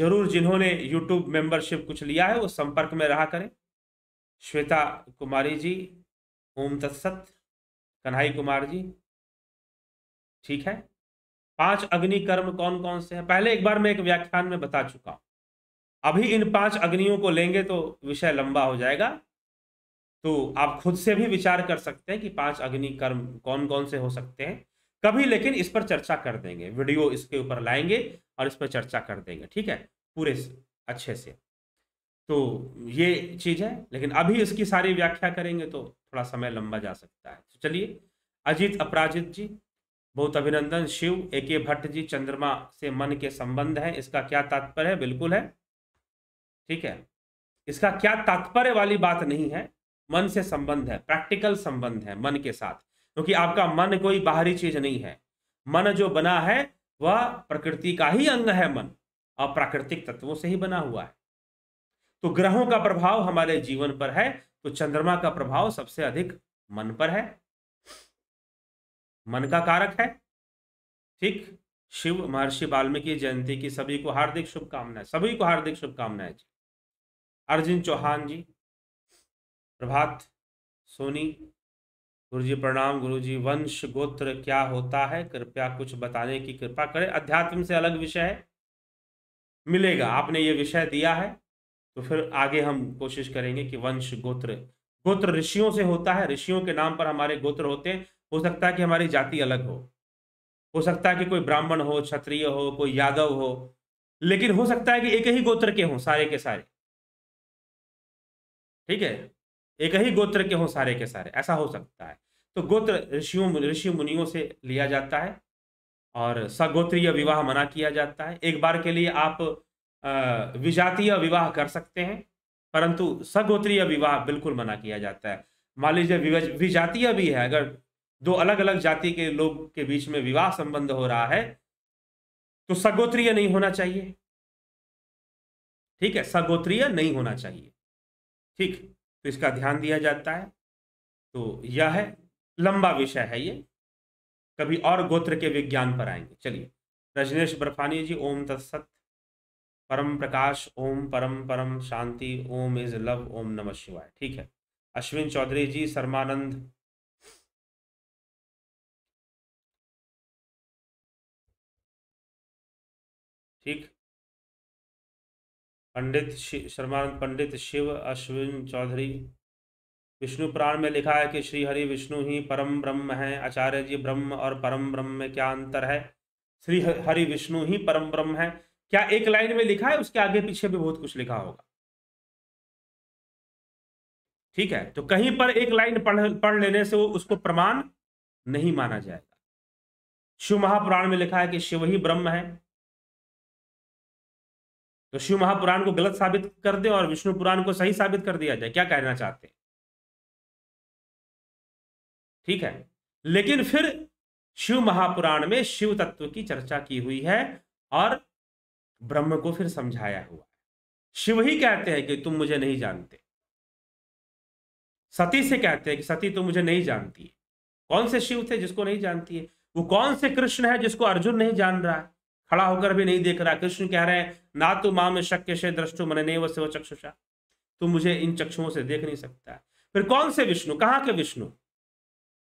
जरूर जिन्होंने यूट्यूब मेंबरशिप कुछ लिया है वो संपर्क में रहा करें श्वेता कुमारी जी ओम तत्सत कन्हई कुमार जी ठीक है पांच अग्नि कर्म कौन कौन से हैं पहले एक बार मैं एक व्याख्यान में बता चुका हूं अभी इन पांच अग्नियों को लेंगे तो विषय लंबा हो जाएगा तो आप खुद से भी विचार कर सकते हैं कि पांच अग्नि कर्म कौन कौन से हो सकते हैं कभी लेकिन इस पर चर्चा कर देंगे वीडियो इसके ऊपर लाएंगे और इस पर चर्चा कर देंगे ठीक है पूरे अच्छे से तो ये चीज है लेकिन अभी इसकी सारी व्याख्या करेंगे तो थोड़ा समय लंबा जा सकता है तो चलिए अजीत अपराजित जी बहुत अभिनंदन शिव ए के भट्ट जी चंद्रमा से मन के संबंध है इसका क्या तात्पर्य है बिल्कुल है ठीक है इसका क्या तात्पर्य वाली बात नहीं है मन से संबंध है प्रैक्टिकल संबंध है मन के साथ क्योंकि आपका मन कोई बाहरी चीज नहीं है मन जो बना है वह प्रकृति का ही अंग है मन और प्राकृतिक तत्वों से ही बना हुआ है तो ग्रहों का प्रभाव हमारे जीवन पर है तो चंद्रमा का प्रभाव सबसे अधिक मन पर है मन का कारक है ठीक शिव महर्षि वाल्मीकि जयंती की सभी को हार्दिक शुभकामनाएं सभी को हार्दिक शुभकामनाएं जी अर्जुन चौहान जी प्रभात सोनी गुरु जी प्रणाम गुरु जी वंश गोत्र क्या होता है कृपया कुछ बताने की कृपा करें अध्यात्म से अलग विषय है मिलेगा आपने ये विषय दिया है तो फिर आगे हम कोशिश करेंगे कि वंश गोत्र गोत्र ऋषियों से होता है ऋषियों के नाम पर हमारे गोत्र होते हैं हो सकता है कि हमारी जाति अलग हो हो सकता है कि कोई ब्राह्मण हो क्षत्रिय हो कोई यादव हो लेकिन हो सकता है कि एक ही गोत्र के हों सारे के सारे ठीक है एक ही गोत्र के हों सारे के सारे ऐसा हो सकता है तो गोत्र ऋषियों ऋषि मुनियों से लिया जाता है और सगोत्रीय विवाह मना किया जाता है एक बार के लिए आप विजातीय विवाह कर सकते हैं परंतु सगोत्रीय विवाह बिल्कुल मना किया जाता है मान लीजिए विजातीय भी है अगर दो अलग अलग जाति के लोग के बीच में विवाह संबंध हो रहा है तो सगोत्रीय नहीं होना चाहिए ठीक है सगोत्रीय नहीं होना चाहिए ठीक तो इसका ध्यान दिया जाता है तो यह है लंबा विषय है ये कभी और गोत्र के विज्ञान पर आएंगे चलिए रजनेश बर्फानी जी ओम तत्सत परम प्रकाश ओम परम परम शांति ओम इज लव ओम नमः शिवाय ठीक है अश्विन चौधरी जी शर्मानंद ठीक पंडित शर्मानंद पंडित शिव अश्विन चौधरी विष्णु पुराण में लिखा है कि श्री हरि विष्णु ही परम ब्रह्म हैं आचार्य जी ब्रह्म और परम ब्रह्म में क्या अंतर है श्री हरि विष्णु ही परम ब्रह्म है क्या एक लाइन में लिखा है उसके आगे पीछे भी बहुत कुछ लिखा होगा ठीक है तो कहीं पर एक लाइन पढ़ पढ़ लेने से वो उसको प्रमाण नहीं माना जाएगा शिव महापुराण में लिखा है कि शिव ही ब्रह्म है तो शिव महापुराण को गलत साबित कर दे और विष्णु पुराण को सही साबित कर दिया जाए क्या कहना चाहते हैं ठीक है लेकिन फिर शिव महापुराण में शिव तत्व की चर्चा की हुई है और ब्रह्म को फिर समझाया हुआ है शिव ही कहते हैं कि तुम मुझे नहीं जानते सती से कहते हैं कि सती तुम तो मुझे नहीं जानती है कौन से शिव थे जिसको नहीं जानती है वो कौन से कृष्ण है जिसको अर्जुन नहीं जान रहा है खड़ा होकर भी नहीं देख रहा कृष्ण कह रहे हैं ना तो माम शक्य से दृष्टु मन नहीं वसे वो चक्षुषा तो मुझे इन चक्षुओं से देख नहीं सकता फिर कौन से विष्णु कहाँ के विष्णु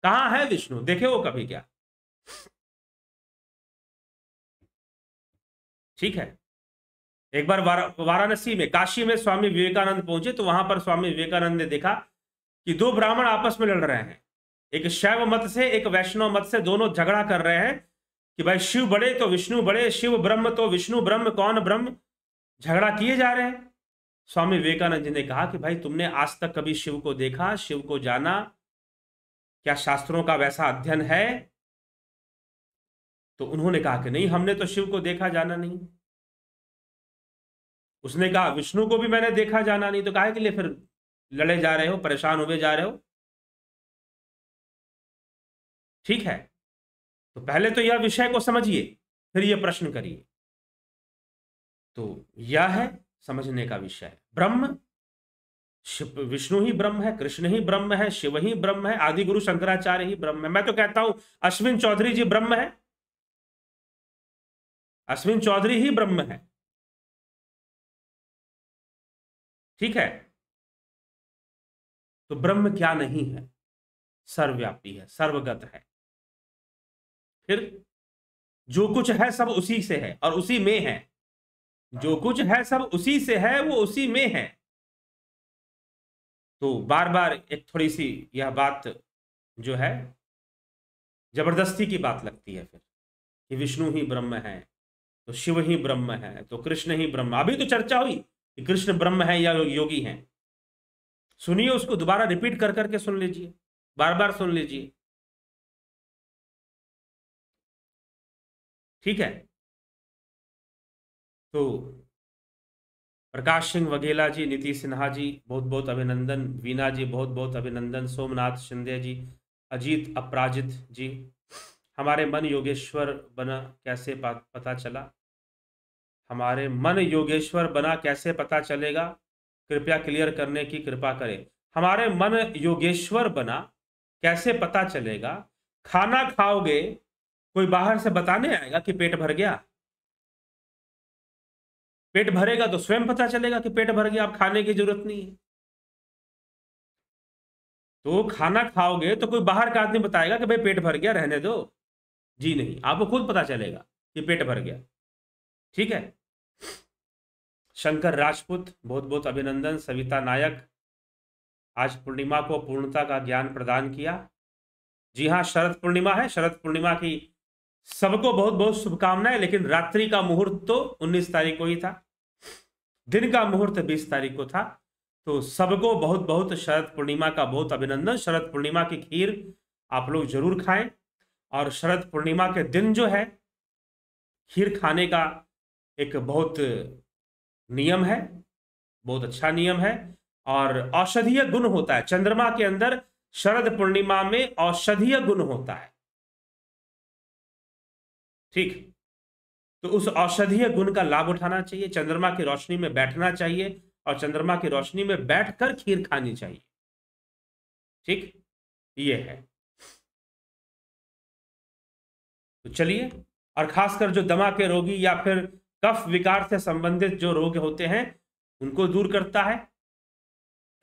कहाँ है विष्णु देखे वो कभी क्या ठीक है एक बार वाराणसी में काशी में स्वामी विवेकानंद पहुंचे तो वहां पर स्वामी विवेकानंद ने देखा कि दो ब्राह्मण आपस में लड़ रहे हैं एक शैव मत से एक वैष्णव मत से दोनों झगड़ा कर रहे हैं कि भाई शिव बड़े तो विष्णु बड़े शिव ब्रह्म तो विष्णु ब्रह्म कौन ब्रह्म झगड़ा किए जा रहे हैं स्वामी विवेकानंद जी ने कहा कि भाई तुमने आज तक कभी शिव को देखा शिव को जाना क्या शास्त्रों का वैसा अध्ययन है तो उन्होंने कहा कि नहीं हमने तो शिव को देखा जाना नहीं उसने कहा विष्णु को भी मैंने देखा जाना नहीं तो कहा कि लिए फिर लड़े जा रहे हो परेशान हुए जा रहे हो ठीक है तो पहले तो यह विषय को समझिए फिर यह प्रश्न करिए तो यह है समझने का विषय ब्रह्म शिव विष्णु ही ब्रह्म है कृष्ण ही ब्रह्म है शिव ही ब्रह्म है आदि गुरु शंकराचार्य ही ब्रह्म है मैं तो कहता हूं अश्विन चौधरी जी ब्रह्म है अश्विन चौधरी ही ब्रह्म है ठीक है तो ब्रह्म क्या नहीं है सर्वव्यापी है सर्वगत है फिर जो कुछ है सब उसी से है और उसी में है जो कुछ है सब उसी से है वो उसी में है तो बार बार एक थोड़ी सी यह बात जो है जबरदस्ती की बात लगती है फिर कि विष्णु ही ब्रह्म है तो शिव ही ब्रह्म है तो कृष्ण ही ब्रह्म अभी तो चर्चा हुई कि कृष्ण ब्रह्म है या योगी हैं सुनिए उसको दोबारा रिपीट कर करके सुन लीजिए बार बार सुन लीजिए ठीक है तो प्रकाश सिंह वघेला जी नीति सिन्हा जी बहुत बहुत अभिनंदन वीना जी बहुत बहुत अभिनंदन सोमनाथ शिंदे जी अजीत अपराजित जी हमारे मन योगेश्वर बना कैसे पता चला हमारे मन योगेश्वर बना कैसे पता चलेगा कृपया क्लियर करने की कृपा करें हमारे मन योगेश्वर बना कैसे पता चलेगा खाना खाओगे कोई बाहर से बताने आएगा कि पेट भर गया पेट भरेगा तो स्वयं पता चलेगा कि पेट भर गया आप खाने की जरूरत नहीं है तो खाना खाओगे तो कोई बाहर का आदमी बताएगा कि भाई पेट भर गया रहने दो जी नहीं आपको खुद पता चलेगा कि पेट भर गया ठीक है शंकर राजपूत बहुत बहुत अभिनंदन सविता नायक आज पूर्णिमा को पूर्णता का ज्ञान प्रदान किया जी हाँ शरद पूर्णिमा है शरद पूर्णिमा की सबको बहुत बहुत शुभकामनाएं लेकिन रात्रि का मुहूर्त तो 19 तारीख को ही था दिन का मुहूर्त 20 तारीख को था तो सबको बहुत बहुत शरद पूर्णिमा का बहुत अभिनंदन शरद पूर्णिमा की खीर आप लोग जरूर खाएं और शरद पूर्णिमा के दिन जो है खीर खाने का एक बहुत नियम है बहुत अच्छा नियम है और औषधीय गुण होता है चंद्रमा के अंदर शरद पूर्णिमा में औषधीय गुण होता है ठीक तो उस औषधीय गुण का लाभ उठाना चाहिए चंद्रमा की रोशनी में बैठना चाहिए और चंद्रमा की रोशनी में बैठकर खीर खानी चाहिए ठीक ये है तो चलिए और खासकर जो दमा के रोगी या फिर कफ विकार से संबंधित जो रोग होते हैं उनको दूर करता है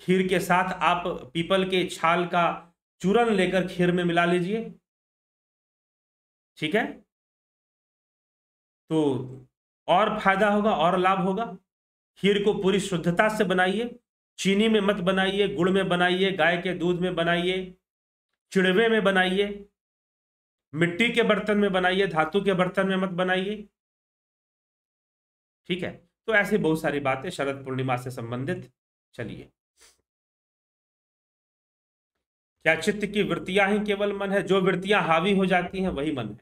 खीर के साथ आप पीपल के छाल का चूरन लेकर खीर में मिला लीजिए ठीक है तो और फायदा होगा और लाभ होगा खीर को पूरी शुद्धता से बनाइए चीनी में मत बनाइए गुड़ में बनाइए गाय के दूध में बनाइए चिड़वे में बनाइए मिट्टी के बर्तन में बनाइए धातु के बर्तन में मत बनाइए ठीक है तो ऐसी बहुत सारी बातें शरद पूर्णिमा से संबंधित चलिए क्या चित्त की वृत्तियां ही केवल मन है जो वृत्तियां हावी हो जाती हैं वही मन है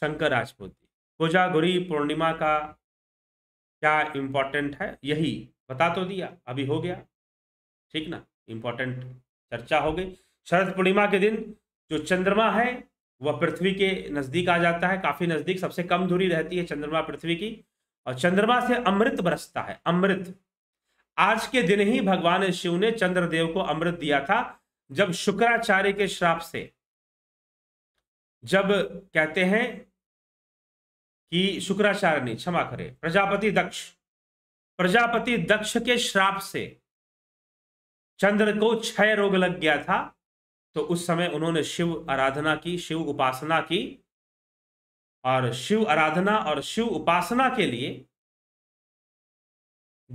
शंकर राजपूत कोजागुरी पूर्णिमा का क्या इम्पोर्टेंट है यही बता तो दिया अभी हो गया ठीक ना इम्पोर्टेंट चर्चा हो गई शरद पूर्णिमा के दिन जो चंद्रमा है वह पृथ्वी के नज़दीक आ जाता है काफ़ी नज़दीक सबसे कम दूरी रहती है चंद्रमा पृथ्वी की और चंद्रमा से अमृत बरसता है अमृत आज के दिन ही भगवान शिव ने चंद्रदेव को अमृत दिया था जब शुक्राचार्य के श्राप से जब कहते हैं कि शुक्राचार्य ने क्षमा करे प्रजापति दक्ष प्रजापति दक्ष के श्राप से चंद्र को क्षय रोग लग गया था तो उस समय उन्होंने शिव आराधना की शिव उपासना की और शिव आराधना और शिव उपासना के लिए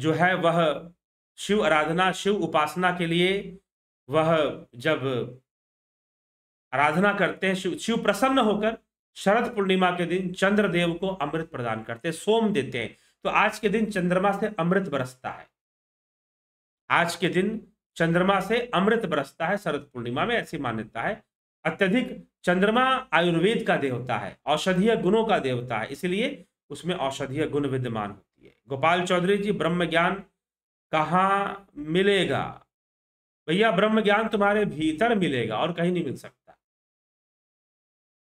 जो है वह शिव आराधना शिव उपासना के लिए वह जब आराधना करते हैं शिव शिव प्रसन्न होकर शरद पूर्णिमा के दिन चंद्रदेव को अमृत प्रदान करते हैं सोम देते हैं तो आज के दिन चंद्रमा से अमृत बरसता है आज के दिन चंद्रमा से अमृत बरसता है शरद पूर्णिमा में ऐसी मान्यता है अत्यधिक चंद्रमा आयुर्वेद का देवता है औषधीय गुणों का देवता है इसलिए उसमें औषधीय गुण विद्यमान होती है गोपाल चौधरी जी ब्रह्म ज्ञान कहाँ मिलेगा भैया ब्रह्म ज्ञान तुम्हारे भीतर मिलेगा और कहीं नहीं मिल सकता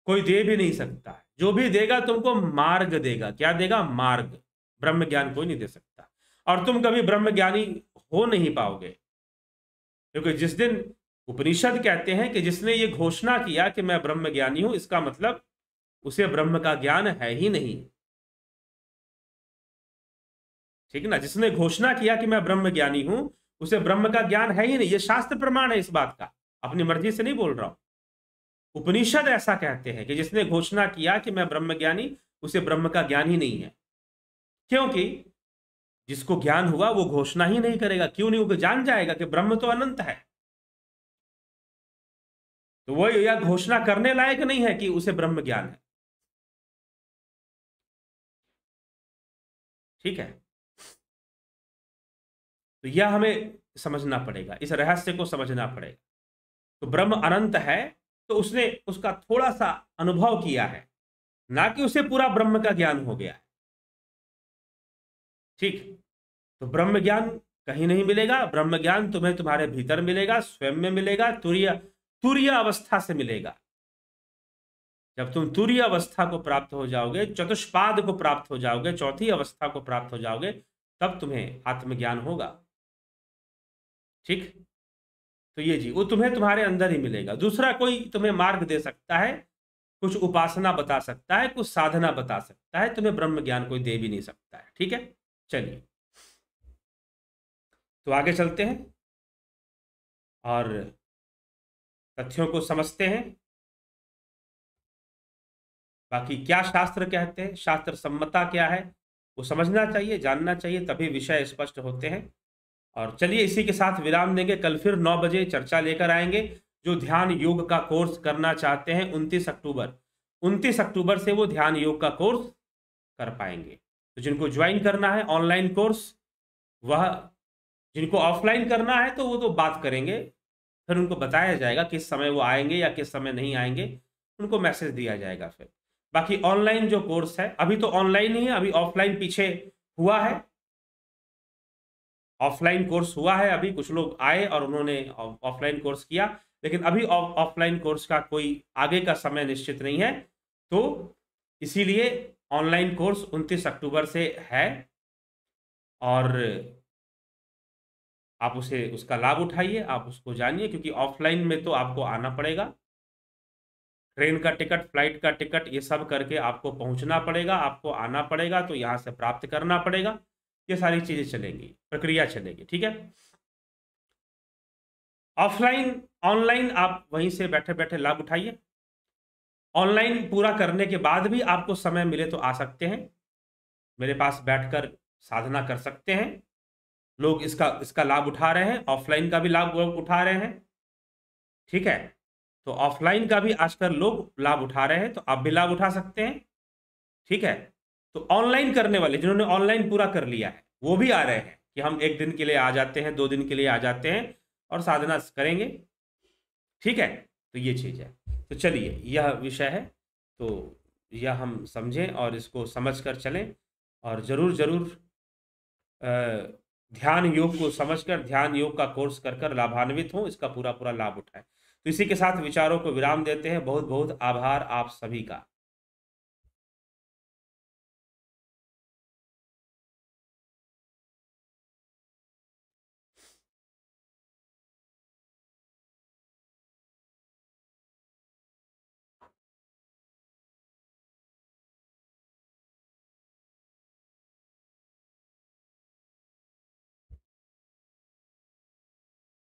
कोई दे भी नहीं सकता जो भी देगा तुमको मार्ग देगा क्या देगा मार्ग ब्रह्म ज्ञान कोई नहीं दे सकता और तुम कभी ब्रह्म ज्ञानी हो नहीं पाओगे क्योंकि जिस दिन उपनिषद कहते हैं कि जिसने ये घोषणा किया कि मैं ब्रह्म ज्ञानी हूं इसका मतलब उसे ब्रह्म का ज्ञान है ही नहीं ठीक ना जिसने घोषणा किया कि मैं ब्रह्म ज्ञानी हूं उसे ब्रह्म का ज्ञान है ही नहीं ये शास्त्र प्रमाण है इस बात का अपनी मर्जी से नहीं बोल रहा हूं उपनिषद ऐसा कहते हैं कि जिसने घोषणा किया कि मैं ब्रह्म ज्ञानी उसे ब्रह्म का ज्ञान ही नहीं है क्योंकि जिसको ज्ञान हुआ वो घोषणा ही नहीं करेगा क्यों नहीं वो तो जान जाएगा कि ब्रह्म तो अनंत है तो वह यह घोषणा करने लायक नहीं है कि उसे ब्रह्म ज्ञान है ठीक है तो यह हमें समझना पड़ेगा इस रहस्य को समझना पड़ेगा तो ब्रह्म अनंत है तो उसने उसका थोड़ा सा अनुभव किया है ना कि उसे पूरा ब्रह्म का ज्ञान हो गया है ठीक तो ब्रह्म ज्ञान कहीं नहीं मिलेगा ब्रह्म ज्ञान तुम्हें तुम्हारे भीतर मिलेगा स्वयं में मिलेगा तुरीय तुरीय अवस्था से मिलेगा जब तुम तुरीय अवस्था को प्राप्त हो जाओगे चतुष्पाद को प्राप्त हो जाओगे चौथी अवस्था को प्राप्त हो जाओगे तब तुम्हें आत्मज्ञान होगा ठीक तो ये जी वो तुम्हें तुम्हारे अंदर ही मिलेगा दूसरा कोई तुम्हें मार्ग दे सकता है कुछ उपासना बता सकता है कुछ साधना बता सकता है तुम्हें ब्रह्म ज्ञान कोई दे भी नहीं सकता है ठीक है चलिए तो आगे चलते हैं और तथ्यों को समझते हैं बाकी क्या शास्त्र कहते हैं शास्त्र सम्मता क्या है वो समझना चाहिए जानना चाहिए तभी विषय स्पष्ट होते हैं और चलिए इसी के साथ विराम देंगे कल फिर नौ बजे चर्चा लेकर आएंगे जो ध्यान योग का कोर्स करना चाहते हैं उनतीस अक्टूबर उनतीस अक्टूबर से वो ध्यान योग का कोर्स कर पाएंगे तो जिनको ज्वाइन करना है ऑनलाइन कोर्स वह जिनको ऑफलाइन करना है तो वो तो बात करेंगे फिर उनको बताया जाएगा किस समय वो आएंगे या किस समय नहीं आएंगे उनको मैसेज दिया जाएगा फिर बाकी ऑनलाइन जो कोर्स है अभी तो ऑनलाइन ही है अभी ऑफलाइन पीछे हुआ है ऑफलाइन कोर्स हुआ है अभी कुछ लोग आए और उन्होंने ऑफलाइन कोर्स किया लेकिन अभी ऑफलाइन कोर्स का कोई आगे का समय निश्चित नहीं है तो इसीलिए ऑनलाइन कोर्स 29 अक्टूबर से है और आप उसे उसका लाभ उठाइए आप उसको जानिए क्योंकि ऑफलाइन में तो आपको आना पड़ेगा ट्रेन का टिकट फ्लाइट का टिकट ये सब करके आपको पहुंचना पड़ेगा आपको आना पड़ेगा तो यहाँ से प्राप्त करना पड़ेगा ये सारी चीज़ें चलेंगी प्रक्रिया चलेगी ठीक है ऑफलाइन ऑनलाइन आप वहीं से बैठे बैठे लाभ उठाइए ऑनलाइन पूरा करने के बाद भी आपको समय मिले तो आ सकते हैं मेरे पास बैठकर साधना कर सकते हैं लोग इसका इसका लाभ उठा रहे हैं ऑफलाइन का भी लाभ उठा रहे हैं ठीक है तो ऑफलाइन का भी आजकल लोग लाभ उठा रहे हैं तो आप भी लाभ उठा सकते हैं ठीक है तो ऑनलाइन करने वाले जिन्होंने ऑनलाइन पूरा कर लिया है वो भी आ रहे हैं कि हम एक दिन के लिए आ जाते हैं दो दिन के लिए आ जाते हैं और साधना करेंगे ठीक है तो ये चीज़ है तो चलिए यह विषय है तो यह हम समझें और इसको समझ कर चलें और ज़रूर ज़रूर ध्यान योग को समझकर ध्यान योग का कोर्स कर कर लाभान्वित हों इसका पूरा पूरा लाभ उठाएं तो इसी के साथ विचारों को विराम देते हैं बहुत बहुत आभार आप सभी का